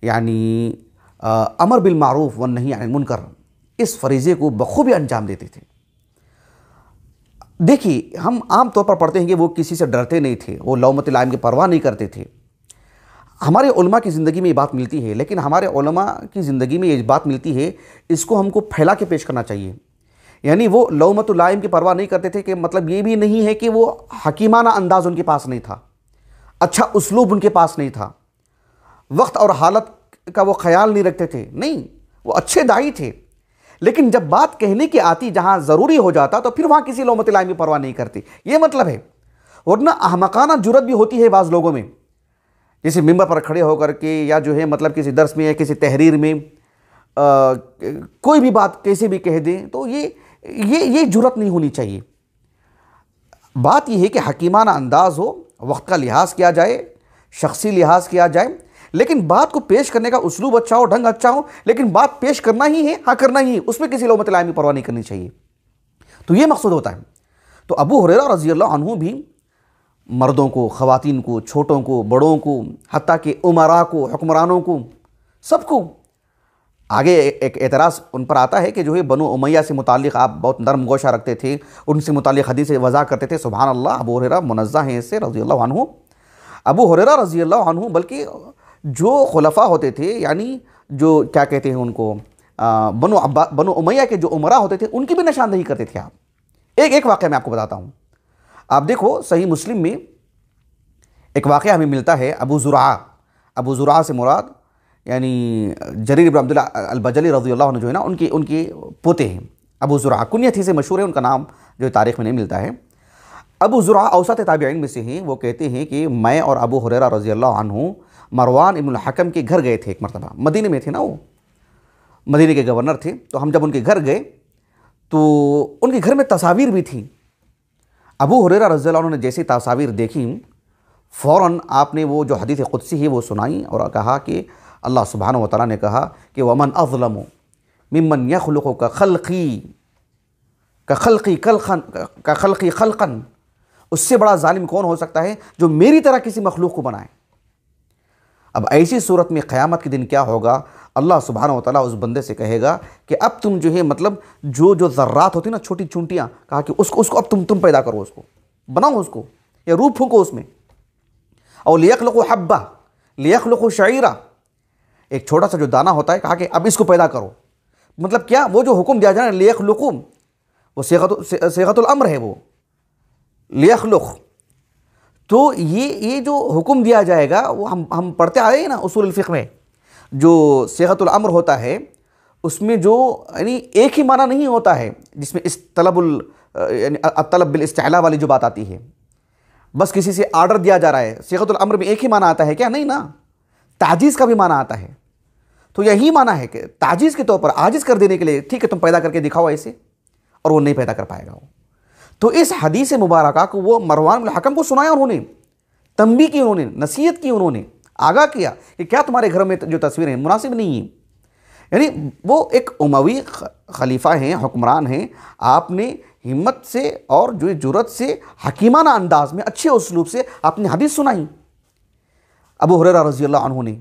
यानी अमर बिल मारूफ व नहीं यानी मुनकर इस फरीज़े को बखूबी अंजाम देते थे देखिए हम आम तौर पर पढ़ते हैं कि वो किसी से डरते नहीं थे वो लौमत लाइम की परवाह नहीं करते थे हमारे उलमा की ज़िंदगी में ये बात मिलती है लेकिन हमारे उलमा की ज़िंदगी में ये बात मिलती है इसको हमको फैला के पेश करना चाहिए यानी वो लौमत लाइम की परवाह नहीं करते थे कि मतलब ये भी नहीं है कि वो हकीमाना अंदाज़ उनके पास नहीं था अच्छा उसलूब उनके पास नहीं था वक्त और हालत का वो ख्याल नहीं रखते थे नहीं वो अच्छे दाई थे लेकिन जब बात कहने की आती जहाँ ज़रूरी हो जाता तो फिर वहाँ किसी लौमत लाइम की परवाह नहीं करती ये मतलब है वरना अहमकाना जरूरत भी होती है बाज़ लोगों में किसी मिंबर पर खड़े होकर के या जो है मतलब किसी दर्स में या किसी तहरीर में आ, कोई भी बात कैसे भी कह दें तो ये ये ये जरूरत नहीं होनी चाहिए बात यह है कि हकीमाना अंदाज हो वक्त का लिहाज किया जाए शख्सी लिहाज किया जाए लेकिन बात को पेश करने का उसलूब अच्छा हो ढंग अच्छा हो लेकिन बात पेश करना ही है हाँ करना ही है उसमें किसी लोमत मतलब परवाह नहीं करनी चाहिए तो ये मकसद होता है तो अबू हुरेरा रजी अल्लाह भी मर्दों को ख़वान को छोटों को बड़ों को हती के उमरा को हुक्मरानों को सबको आगे एक एतराज़ उन पर आता है कि जो है बनो उमैया से मुतल आप बहुत नरम गोशा रखते थे उनसे मुतल हदीस वज़ा करते थे सुबहान अल्लाह अबू हरेरा मुनज़ा हैं इससे रज़ी अल्लाह अबू हरेरा रज़ी अल्लाह बल्कि जो खलफा होते थे यानी जो क्या कहते हैं उनको बनो अब्बा बनो उमैया के जो उमरा होते थे उनकी भी निशानदेही करते थे आप एक एक वाक़ मैं आपको बताता हूँ आप देखो सही मुस्लिम में एक वाक़ हमें मिलता है अबू ज़ुरा अबू ज़ुरा से मुराद यानी जरीर इब्न अब्दुल्ला अलबजली रजी अल्लाह जो है ना उनके उनके पोते हैं अबू ज़ुरा कुत ही से मशहूर है उनका नाम जो है तारीख़ में नहीं मिलता है अबू ज़ुरा औसत ताबीन में से हैं वो कहते हैं कि मैं और अबू हुररा रजी अल्लाह मरवान इब्न के घर गए थे एक मरतबा मदीने में थे ना वो मदीने के गवर्नर थे तो हम जब उनके घर गए तो उनके घर में तस्वीर भी थी अबू हुरेरा रज़ी ने जैसी तस्वीर देखी फ़ौर आपने वो जो हदीत ख़ुदसी है वो सुनाई और कहा कि अल्लाह सुबहान तला ने कहा कि वमन अज़लम ममन यखलको का खलकी का खलकी कलखन का खलकी खलकन उससे बड़ा ालिम कौन हो सकता है जो मेरी तरह किसी मखलूक को बनाए अब ऐसी सूरत में क़्यामत के दिन क्या होगा अल्लाह सुबहाना तला उस बंदे से कहेगा कि अब तुम जो है मतलब जो जो ज़र्रात होती ना छोटी चूंटियाँ कहा कि उसको उसको अब तुम तुम पैदा करो उसको बनाओ उसको या रूप फूको उसमें और लेख लखो हब्बा लेख लो शायरा एक छोटा सा जो दाना होता है कहा कि अब इसको पैदा करो मतलब क्या वो जो हुक्म दिया जा रहा है लुकुम वो सेहत सेगतुल अम्र है वो लेख लुख तो ये ये जो हुक्म दिया जाएगा वो हम हम पढ़ते आ रहे हैं ना उसूल फ़िक में जो अमर होता है उसमें जो यानी एक ही माना नहीं होता है जिसमें इस तलबुल यानी तलब बिल इस्तेला वाली जो बात आती है बस किसी से आर्डर दिया जा रहा है सेहतुलमर में एक ही माना आता है क्या नहीं ना ताजीज़ का भी माना आता है तो यही माना है कि ताजीज़ के तौर पर आजिज़ कर देने के लिए ठीक है तुम पैदा करके दिखाओ ऐसे और वो नहीं पैदा कर पाएगा वो तो इस हदीस मुबारक को वो मरवान हकम को सुनाया उन्होंने तंबी की उन्होंने नसीहत की उन्होंने आगाह किया कि क्या तुम्हारे घर में जो तस्वीरें हैं मुनासिब नहीं हैं यानी वो एक उमवी खलीफा हैं हुक्मरान हैं आपने हिम्मत से और जो जरूरत से हकीमाना अंदाज में अच्छे उसलूब से आपने हदीस सुनाई अबू हुररा रजी अल्लाह ने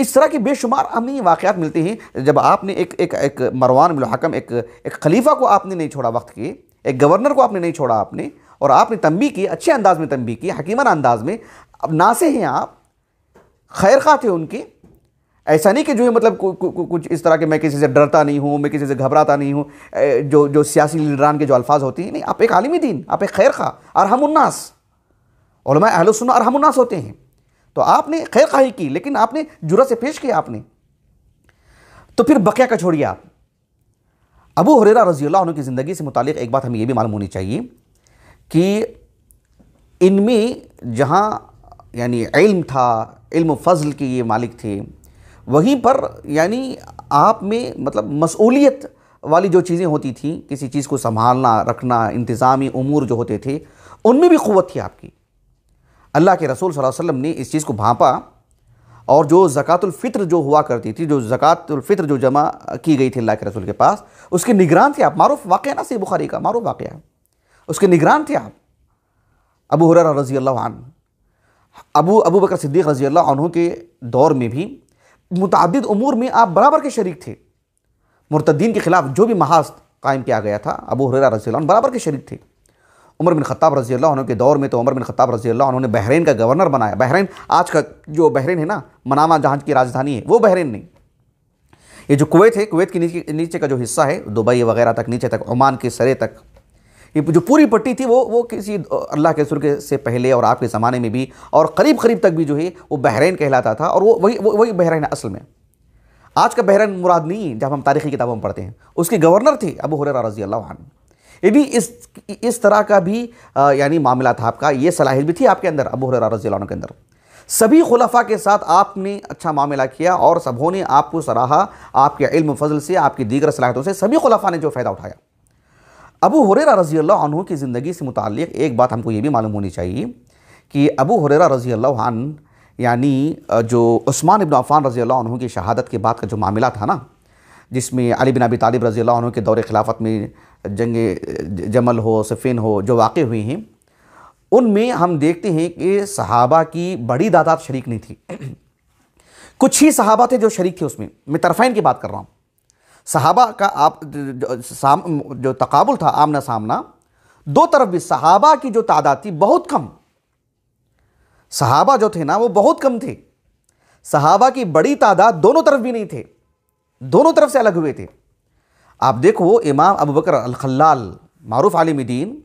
इस तरह के बेशुमार हमें वाक़ात मिलते हैं जब आपने एक एक एक मरवान हकम एक एक खलीफा को आपने नहीं छोड़ा वक्त के एक गवर्नर को आपने नहीं छोड़ा आपने और आपने तंबी की अच्छे अंदाज में तंबी की हकीमान अंदाज में अब नासे हैं आप खैर खा थे उनके ऐसा नहीं कि जो है मतलब कुछ इस तरह के मैं किसी से डरता नहीं हूँ मैं किसी से घबराता नहीं हूँ जो जो सियासी लीडरान के जो अल्फाज होते हैं नहीं आप एक आलिमी दीन आप एक खैर खा और हम उन्नास होते हैं तो आपने खैर खाही की लेकिन आपने जुरा से पेश किया आपने तो फिर बकिया का छोड़िए आप अबू हुरेरा रजी अल्लाह की ज़िंदगी से मुतल एक बात हमें यह भी मालूम होनी चाहिए कि इनमें जहाँ यानी इल्म था इल्म फजल के ये मालिक थे वहीं पर यानी आप में मतलब मसूलियत वाली जो चीज़ें होती थी किसी चीज़ को संभालना रखना इंतज़ामी अमूर जो होते थे उनमें भी क़वत थी आपकी अल्लाह के रसूल सल्लल्लाहु अलैहि वसल्लम ने इस चीज़ को भांपा और जो ज़क़ातुल जो हुआ करती थी जो ज़क़ातुल जो जमा की गई थी अल्लाह के रसूल के पास उसके निगरान थे आप मारूफ वाक़ ना सही बुखारी का मारूफ वाक़ है उसके निगरान थे आप अबू हुर रज़ी अल्लाह अबू अबू बकर सिद्दीक रज़ी अल्लाह के दौर में भी मुतद अमूर में आप बराबर के शरीक थे मुर्तद्दीन के ख़िलाफ़ जो भी महाज कायम किया गया था अबू हुर रज़ी बराबर के शरीक थे उमर बिन खत्ताब रज़ी अल्लाह के दौर में तो उमर बिन खत्ताब रज़ी अल्लाह उन्होंने बहरीन का गवर्नर बनाया बहरीन आज का जो बहरीन है ना मनामा जहाज की राजधानी है वो बहरीन नहीं ये जो कुवैत है कुवैत के नीचे नीचे का जो हिस्सा है दुबई वगैरह तक नीचे तक ओमान के सरे तक ये जो पूरी पट्टी थी वो वो किसी अल्लाह के सुर के से पहले और आपके ज़माने में भी और करीब करीब तक भी जो है वो बहरीन कहलाता था और वो वही वही बहरीन असल में आज का बहरीन मुराद नहीं जब हम तारीखी किताबों में पढ़ते हैं उसके गवर्नर थे अबू हुररा रजी अल्लाह ये भी इस इस तरह का भी यानी मामला था आपका ये सलाहियत भी थी आपके अंदर अबू हुररा रजी अल्लाह के अंदर सभी खुलफा के साथ आपने अच्छा मामला किया और सबों ने आपको सराहा आपके इल्म फजल से आपकी दीगर सलाहतों से सभी खुलफा ने जो फ़ायदा उठाया अबू हुरेरा रज़ी अल्लाह की ज़िंदगी से मुतल एक बात हमको ये भी मालूम होनी चाहिए कि अबू हुरेरा रज़ी अल्लाह यानी जो उस्मान इब्न अफ़ान रज़ी अल्लाह की शहादत के बाद का जो मामला था ना जिसमें अली बिन अबी तालिब रज़ी अल्लाह के दौर खिलाफत में जंग जमल हो सफ़ीन हो जो वाक़ हुई हैं उनमें हम देखते हैं कि सहाबा की बड़ी तादाद शरीक नहीं थी कुछ ही सहाबा थे जो शरीक थे उसमें मैं तरफाइन की बात कर रहा हूँ सहाबा का आप जो, तकबुल था आमना सामना दो तरफ भी सहाबा की जो तादाद थी बहुत कम सहाबा जो थे ना वो बहुत कम थे सहाबा की बड़ी तादाद दोनों तरफ भी नहीं थे दोनों तरफ से अलग हुए थे आप देखो इमाम अबू बकर अलखल मारूफ आलिम दीन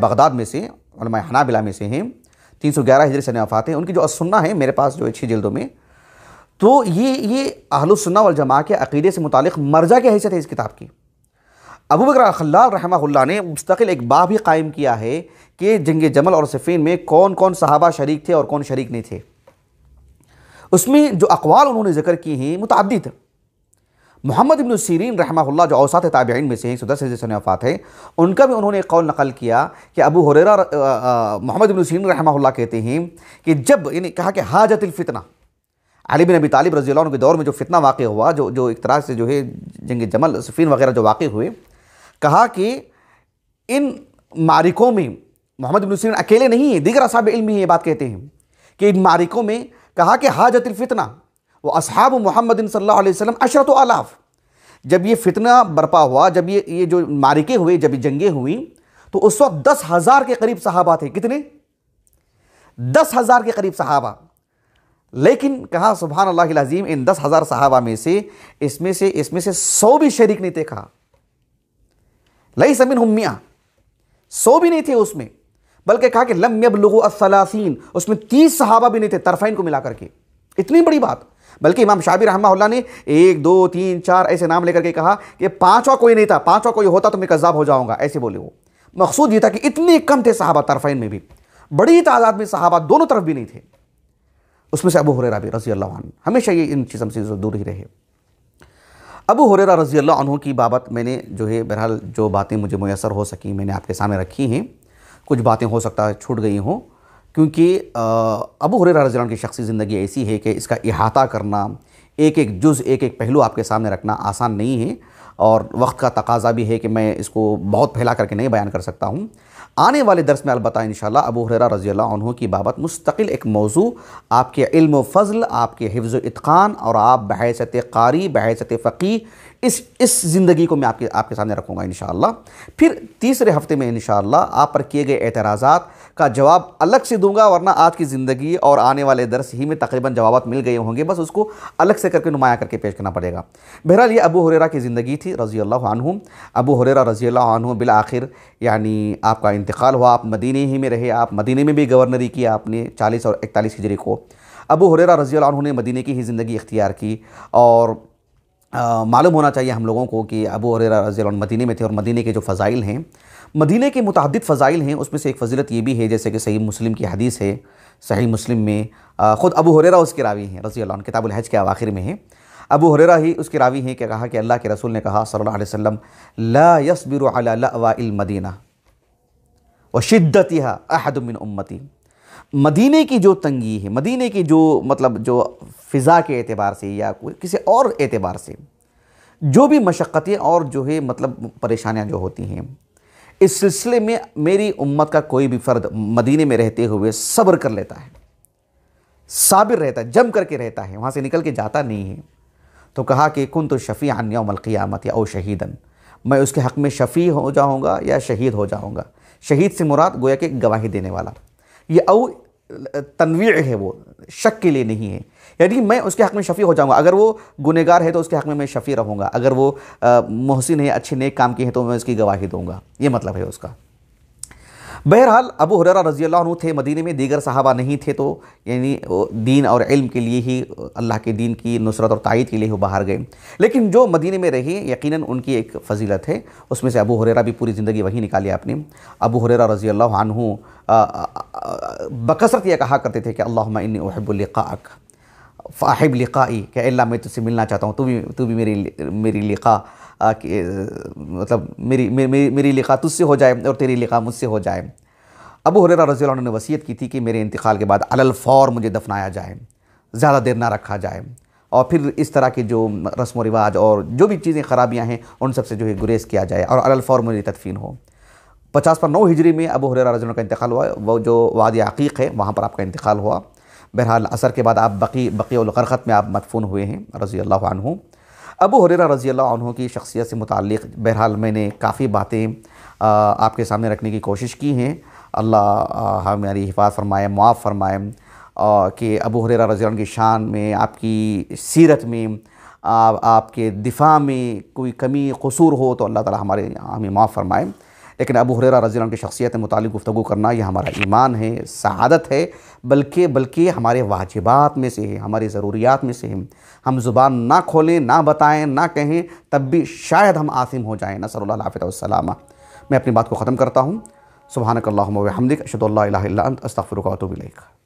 बगदाद में से हनाबिला में से हैं तीन सौ ग्यारह हिजरी सन हैं उनकी जो असुन्ना है मेरे पास जो है छः जल्दों में तो ये ये आहलसन्ना जमा के अकीदे से मुतक मर्जा की हैसियत है इस किताब की अबू बकर रहमा ने मुस्तकिल एक बाब ही कायम किया है कि जंग जमल और सफ़ीन में कौन कौन सहाबा शरीक थे और कौन शरीक नहीं थे उसमें जो अकवाल उन्होंने जिक्र किए हैं मुतद मोहम्मद इबन सीरीन रहमल्ला जो औसात ताबेन में से हैं सदस्य जैसे वफ़ात है उनका भी उन्होंने एक कौल नकल किया कि अबू हुरेरा मोहम्मद इबन सीरीन रहमल्ला कहते हैं कि जब यानी कहा कि हाजतलफ़ितना अली बिन अबी तालिब रजी के दौर में जो फितना वाक़ हुआ जो जो एक तरह से जो है जंग जमल सफ़ीन वगैरह जो वाक़ हुए कहा कि इन मारिकों में मोहम्मद इबन सीरीन अकेले नहीं है दीगर असाब इल्म ही ये बात कहते हैं कि इन मारिकों में कहा कि हाजतलफ़ितना व असहाब मोहम्मद सल्लम अशरत आलाफ जब ये फितना बरपा हुआ जब ये ये जो मारिके हुए जब ये जंगे हुई तो उस वक्त दस हज़ार के करीब सहाबा थे कितने दस हज़ार के करीब सहाबा लेकिन कहा सुबहान अल्लाजीम इन दस हज़ार सहाबा में से इसमें से इसमें से सौ भी शरीक नहीं थे कहा लई समिन हमिया सौ भी नहीं थे उसमें बल्कि कहा कि लम्यब लोगो उसमें तीस सहाबा भी नहीं थे तरफाइन को मिला करके इतनी बड़ी बात बल्कि इमाम शाबी रहा ने एक दो तीन चार ऐसे नाम लेकर के कहा कि पांचवा कोई नहीं था पांचवा कोई होता तो मैं कज़ाब हो जाऊंगा ऐसे बोले वो मकसूद ये था कि इतने कम थे साहबा तरफ़ैन में भी बड़ी तादाद में साहबा दोनों तरफ भी नहीं थे उसमें से अबू हुरेरा भी रजी अल्लाह हमेशा ये इन चीज़ों से दूर ही रहे अबू हुरेरा रजी अल्लाह की बाबत मैंने जो है बहरहाल जो बातें मुझे मैसर हो सकी मैंने आपके सामने रखी हैं कुछ बातें हो सकता है छूट गई हों क्योंकि अबू हुर रजान की शख्सी ज़िंदगी ऐसी है कि इसका अहाता करना एक एक जुज़ एक एक पहलू आपके सामने रखना आसान नहीं है और वक्त का तकाजा भी है कि मैं इसको बहुत फैला करके नहीं बयान कर सकता हूँ आने वाले दर्स में अलबा इन अबू हुररा रजी अल्लाह की बाबत मुस्तकिल एक मौजू आपके इल्म फ़ज़ल आपके हिफ्ज़ इतकान और आप बहसत कारी बहसत फ़की इस इस ज़िंदगी को मैं आपके आपके सामने रखूँगा इन फिर तीसरे हफ्ते में इन आप पर किए गए एतराज़ा का जवाब अलग से दूंगा वरना आज की ज़िंदगी और आने वाले दरस ही में तकरीबन जवाब मिल गए होंगे बस उसको अलग से करके नुमाया करके पेश करना पड़ेगा बहरहाल ये अबू हुरेरा की ज़िंदगी थी रज़ी अल्लाह अबू हुरेरा रज़ी अल्लाह बिल आखिर यानी आपका इंतकाल हुआ आप मदीने ही में रहे आप मदीने में भी गवर्नरी किया आपने चालीस और इकतालीस हिजरी को अबू हुरेरा रज़ी अल्लाह ने मदीने की ही ज़िंदगी इख्तियार की और मालूम होना चाहिए हम लोगों को कि अबू और रजी मदीने में थे और मदीने के जो फ़ज़ाइल हैं मदीने के मुतद फ़ज़ाइल हैं उसमें से एक फजीलत ये भी है जैसे कि सही मुस्लिम की हदीस है सही मुस्लिम में ख़ुद अबू हुररा उसके रावी हैं रजी अल्लाह किताबुल हज के आखिर में हैं अबू हुरेरा ही उसके रावी हैं कि कहा कि अल्लाह के रसूल ने कहा सल्लल्लाहु अलैहि वसल्लम ला यसबिर अला मदीना व शिद्दतिहा अहदमिन उम्मती मदीने की जो तंगी है मदीने की जो मतलब जो फ़िज़ा के एतबार से या किसी और एतबार से जो भी मशक्क़तें और जो है मतलब परेशानियाँ जो होती हैं इस सिलसिले में मेरी उम्मत का कोई भी फ़र्द मदीने में रहते हुए सब्र कर लेता है साबिर रहता है जम करके रहता है वहाँ से निकल के जाता नहीं है तो कहा कि कुन तो शफ़ी मलकियामत या ओ शहीदन मैं उसके हक़ में शफ़ी हो जाऊँगा या शहीद हो जाऊँगा शहीद से मुराद गोया के गवाही देने वाला ये अव तनवीर है वो शक के लिए नहीं है यानी मैं उसके हक़ में शफ़ी हो जाऊंगा अगर वो गुनहगार है तो उसके हक़ में मैं शफ़ी रहूँगा अगर वो मोहसिन है अच्छे नेक काम किए हैं तो मैं उसकी गवाही दूँगा ये मतलब है उसका बहरहाल अबू हुरर रजी अल्लाह थे मदीने में दीगर साहबा नहीं थे तो यानी दीन और इल्म के लिए ही अल्लाह के दीन की नुसरत और तायद के लिए वो बाहर गए लेकिन जो मदीने में रहे यकीनन उनकी एक फजीलत है उसमें से अबू हुररा भी पूरी ज़िंदगी वहीं निकाली आपने अबू हुरर रजी अल्लाह बकसरत यह कहा करते थे कि अल्लाह इन वहबुल्क़ाक फ़ाहिब लिकाई कि अल्लाह मैं तुझसे मिलना चाहता हूँ तू भी तू भी मेरी मेरी लिखा कि मतलब मेरी मेरी मेरी लिखा तुझसे हो जाए और तेरी लिखा मुझसे हो जाए अबू हुर रजी ने वसीयत की थी कि मेरे इंतकाल के बाद अलल फौर मुझे दफनाया जाए ज़्यादा देर ना रखा जाए और फिर इस तरह के जो रस्म व रिवाज और जो भी चीज़ें खराबियाँ हैं उन सब से जो है गुरेज किया जाए और अलल फौर मुझे तदफीन हो पचास पर नौ हिजरी में अबू हुर रजी का इंतकाल हुआ वो जो वाद अकीक है वहाँ पर आपका इंतकाल हुआ बहरहाल असर के बाद आप बकी बकी उलखरखत में आप मदफून हुए हैं रज़ी अल्लाह अबू हुररा रज़ी अल्लाह की शख्सियत से मुतक़ बहरहाल मैंने काफ़ी बातें आपके सामने रखने की कोशिश की हैं अल्लाह हमारी हिफात फरमाए मुआफ़ फरमाए कि अबू हुररा रज़ी की शान में आपकी सीरत में आप, आपके दिफा में कोई कमी कसूर हो तो अल्लाह ताली हमारे हमें माफ़ फरमाएँ लेकिन अबू हुररा रज़ी की शख्सियत मुतल गुफ्तु करना यह हमारा ईमान है शहादत है बल्कि बल्कि हमारे वाजिबात में से है हमारी ज़रूरियात में से है हम ज़ुबान ना खोलें ना बताएं ना कहें तब भी शायद हम आसिम हो जाएँ नसरल्लाफ़ाम मैं अपनी बात को ख़त्म करता हूँ सुबहानक हमदिक अशद अस्तफ़र का तो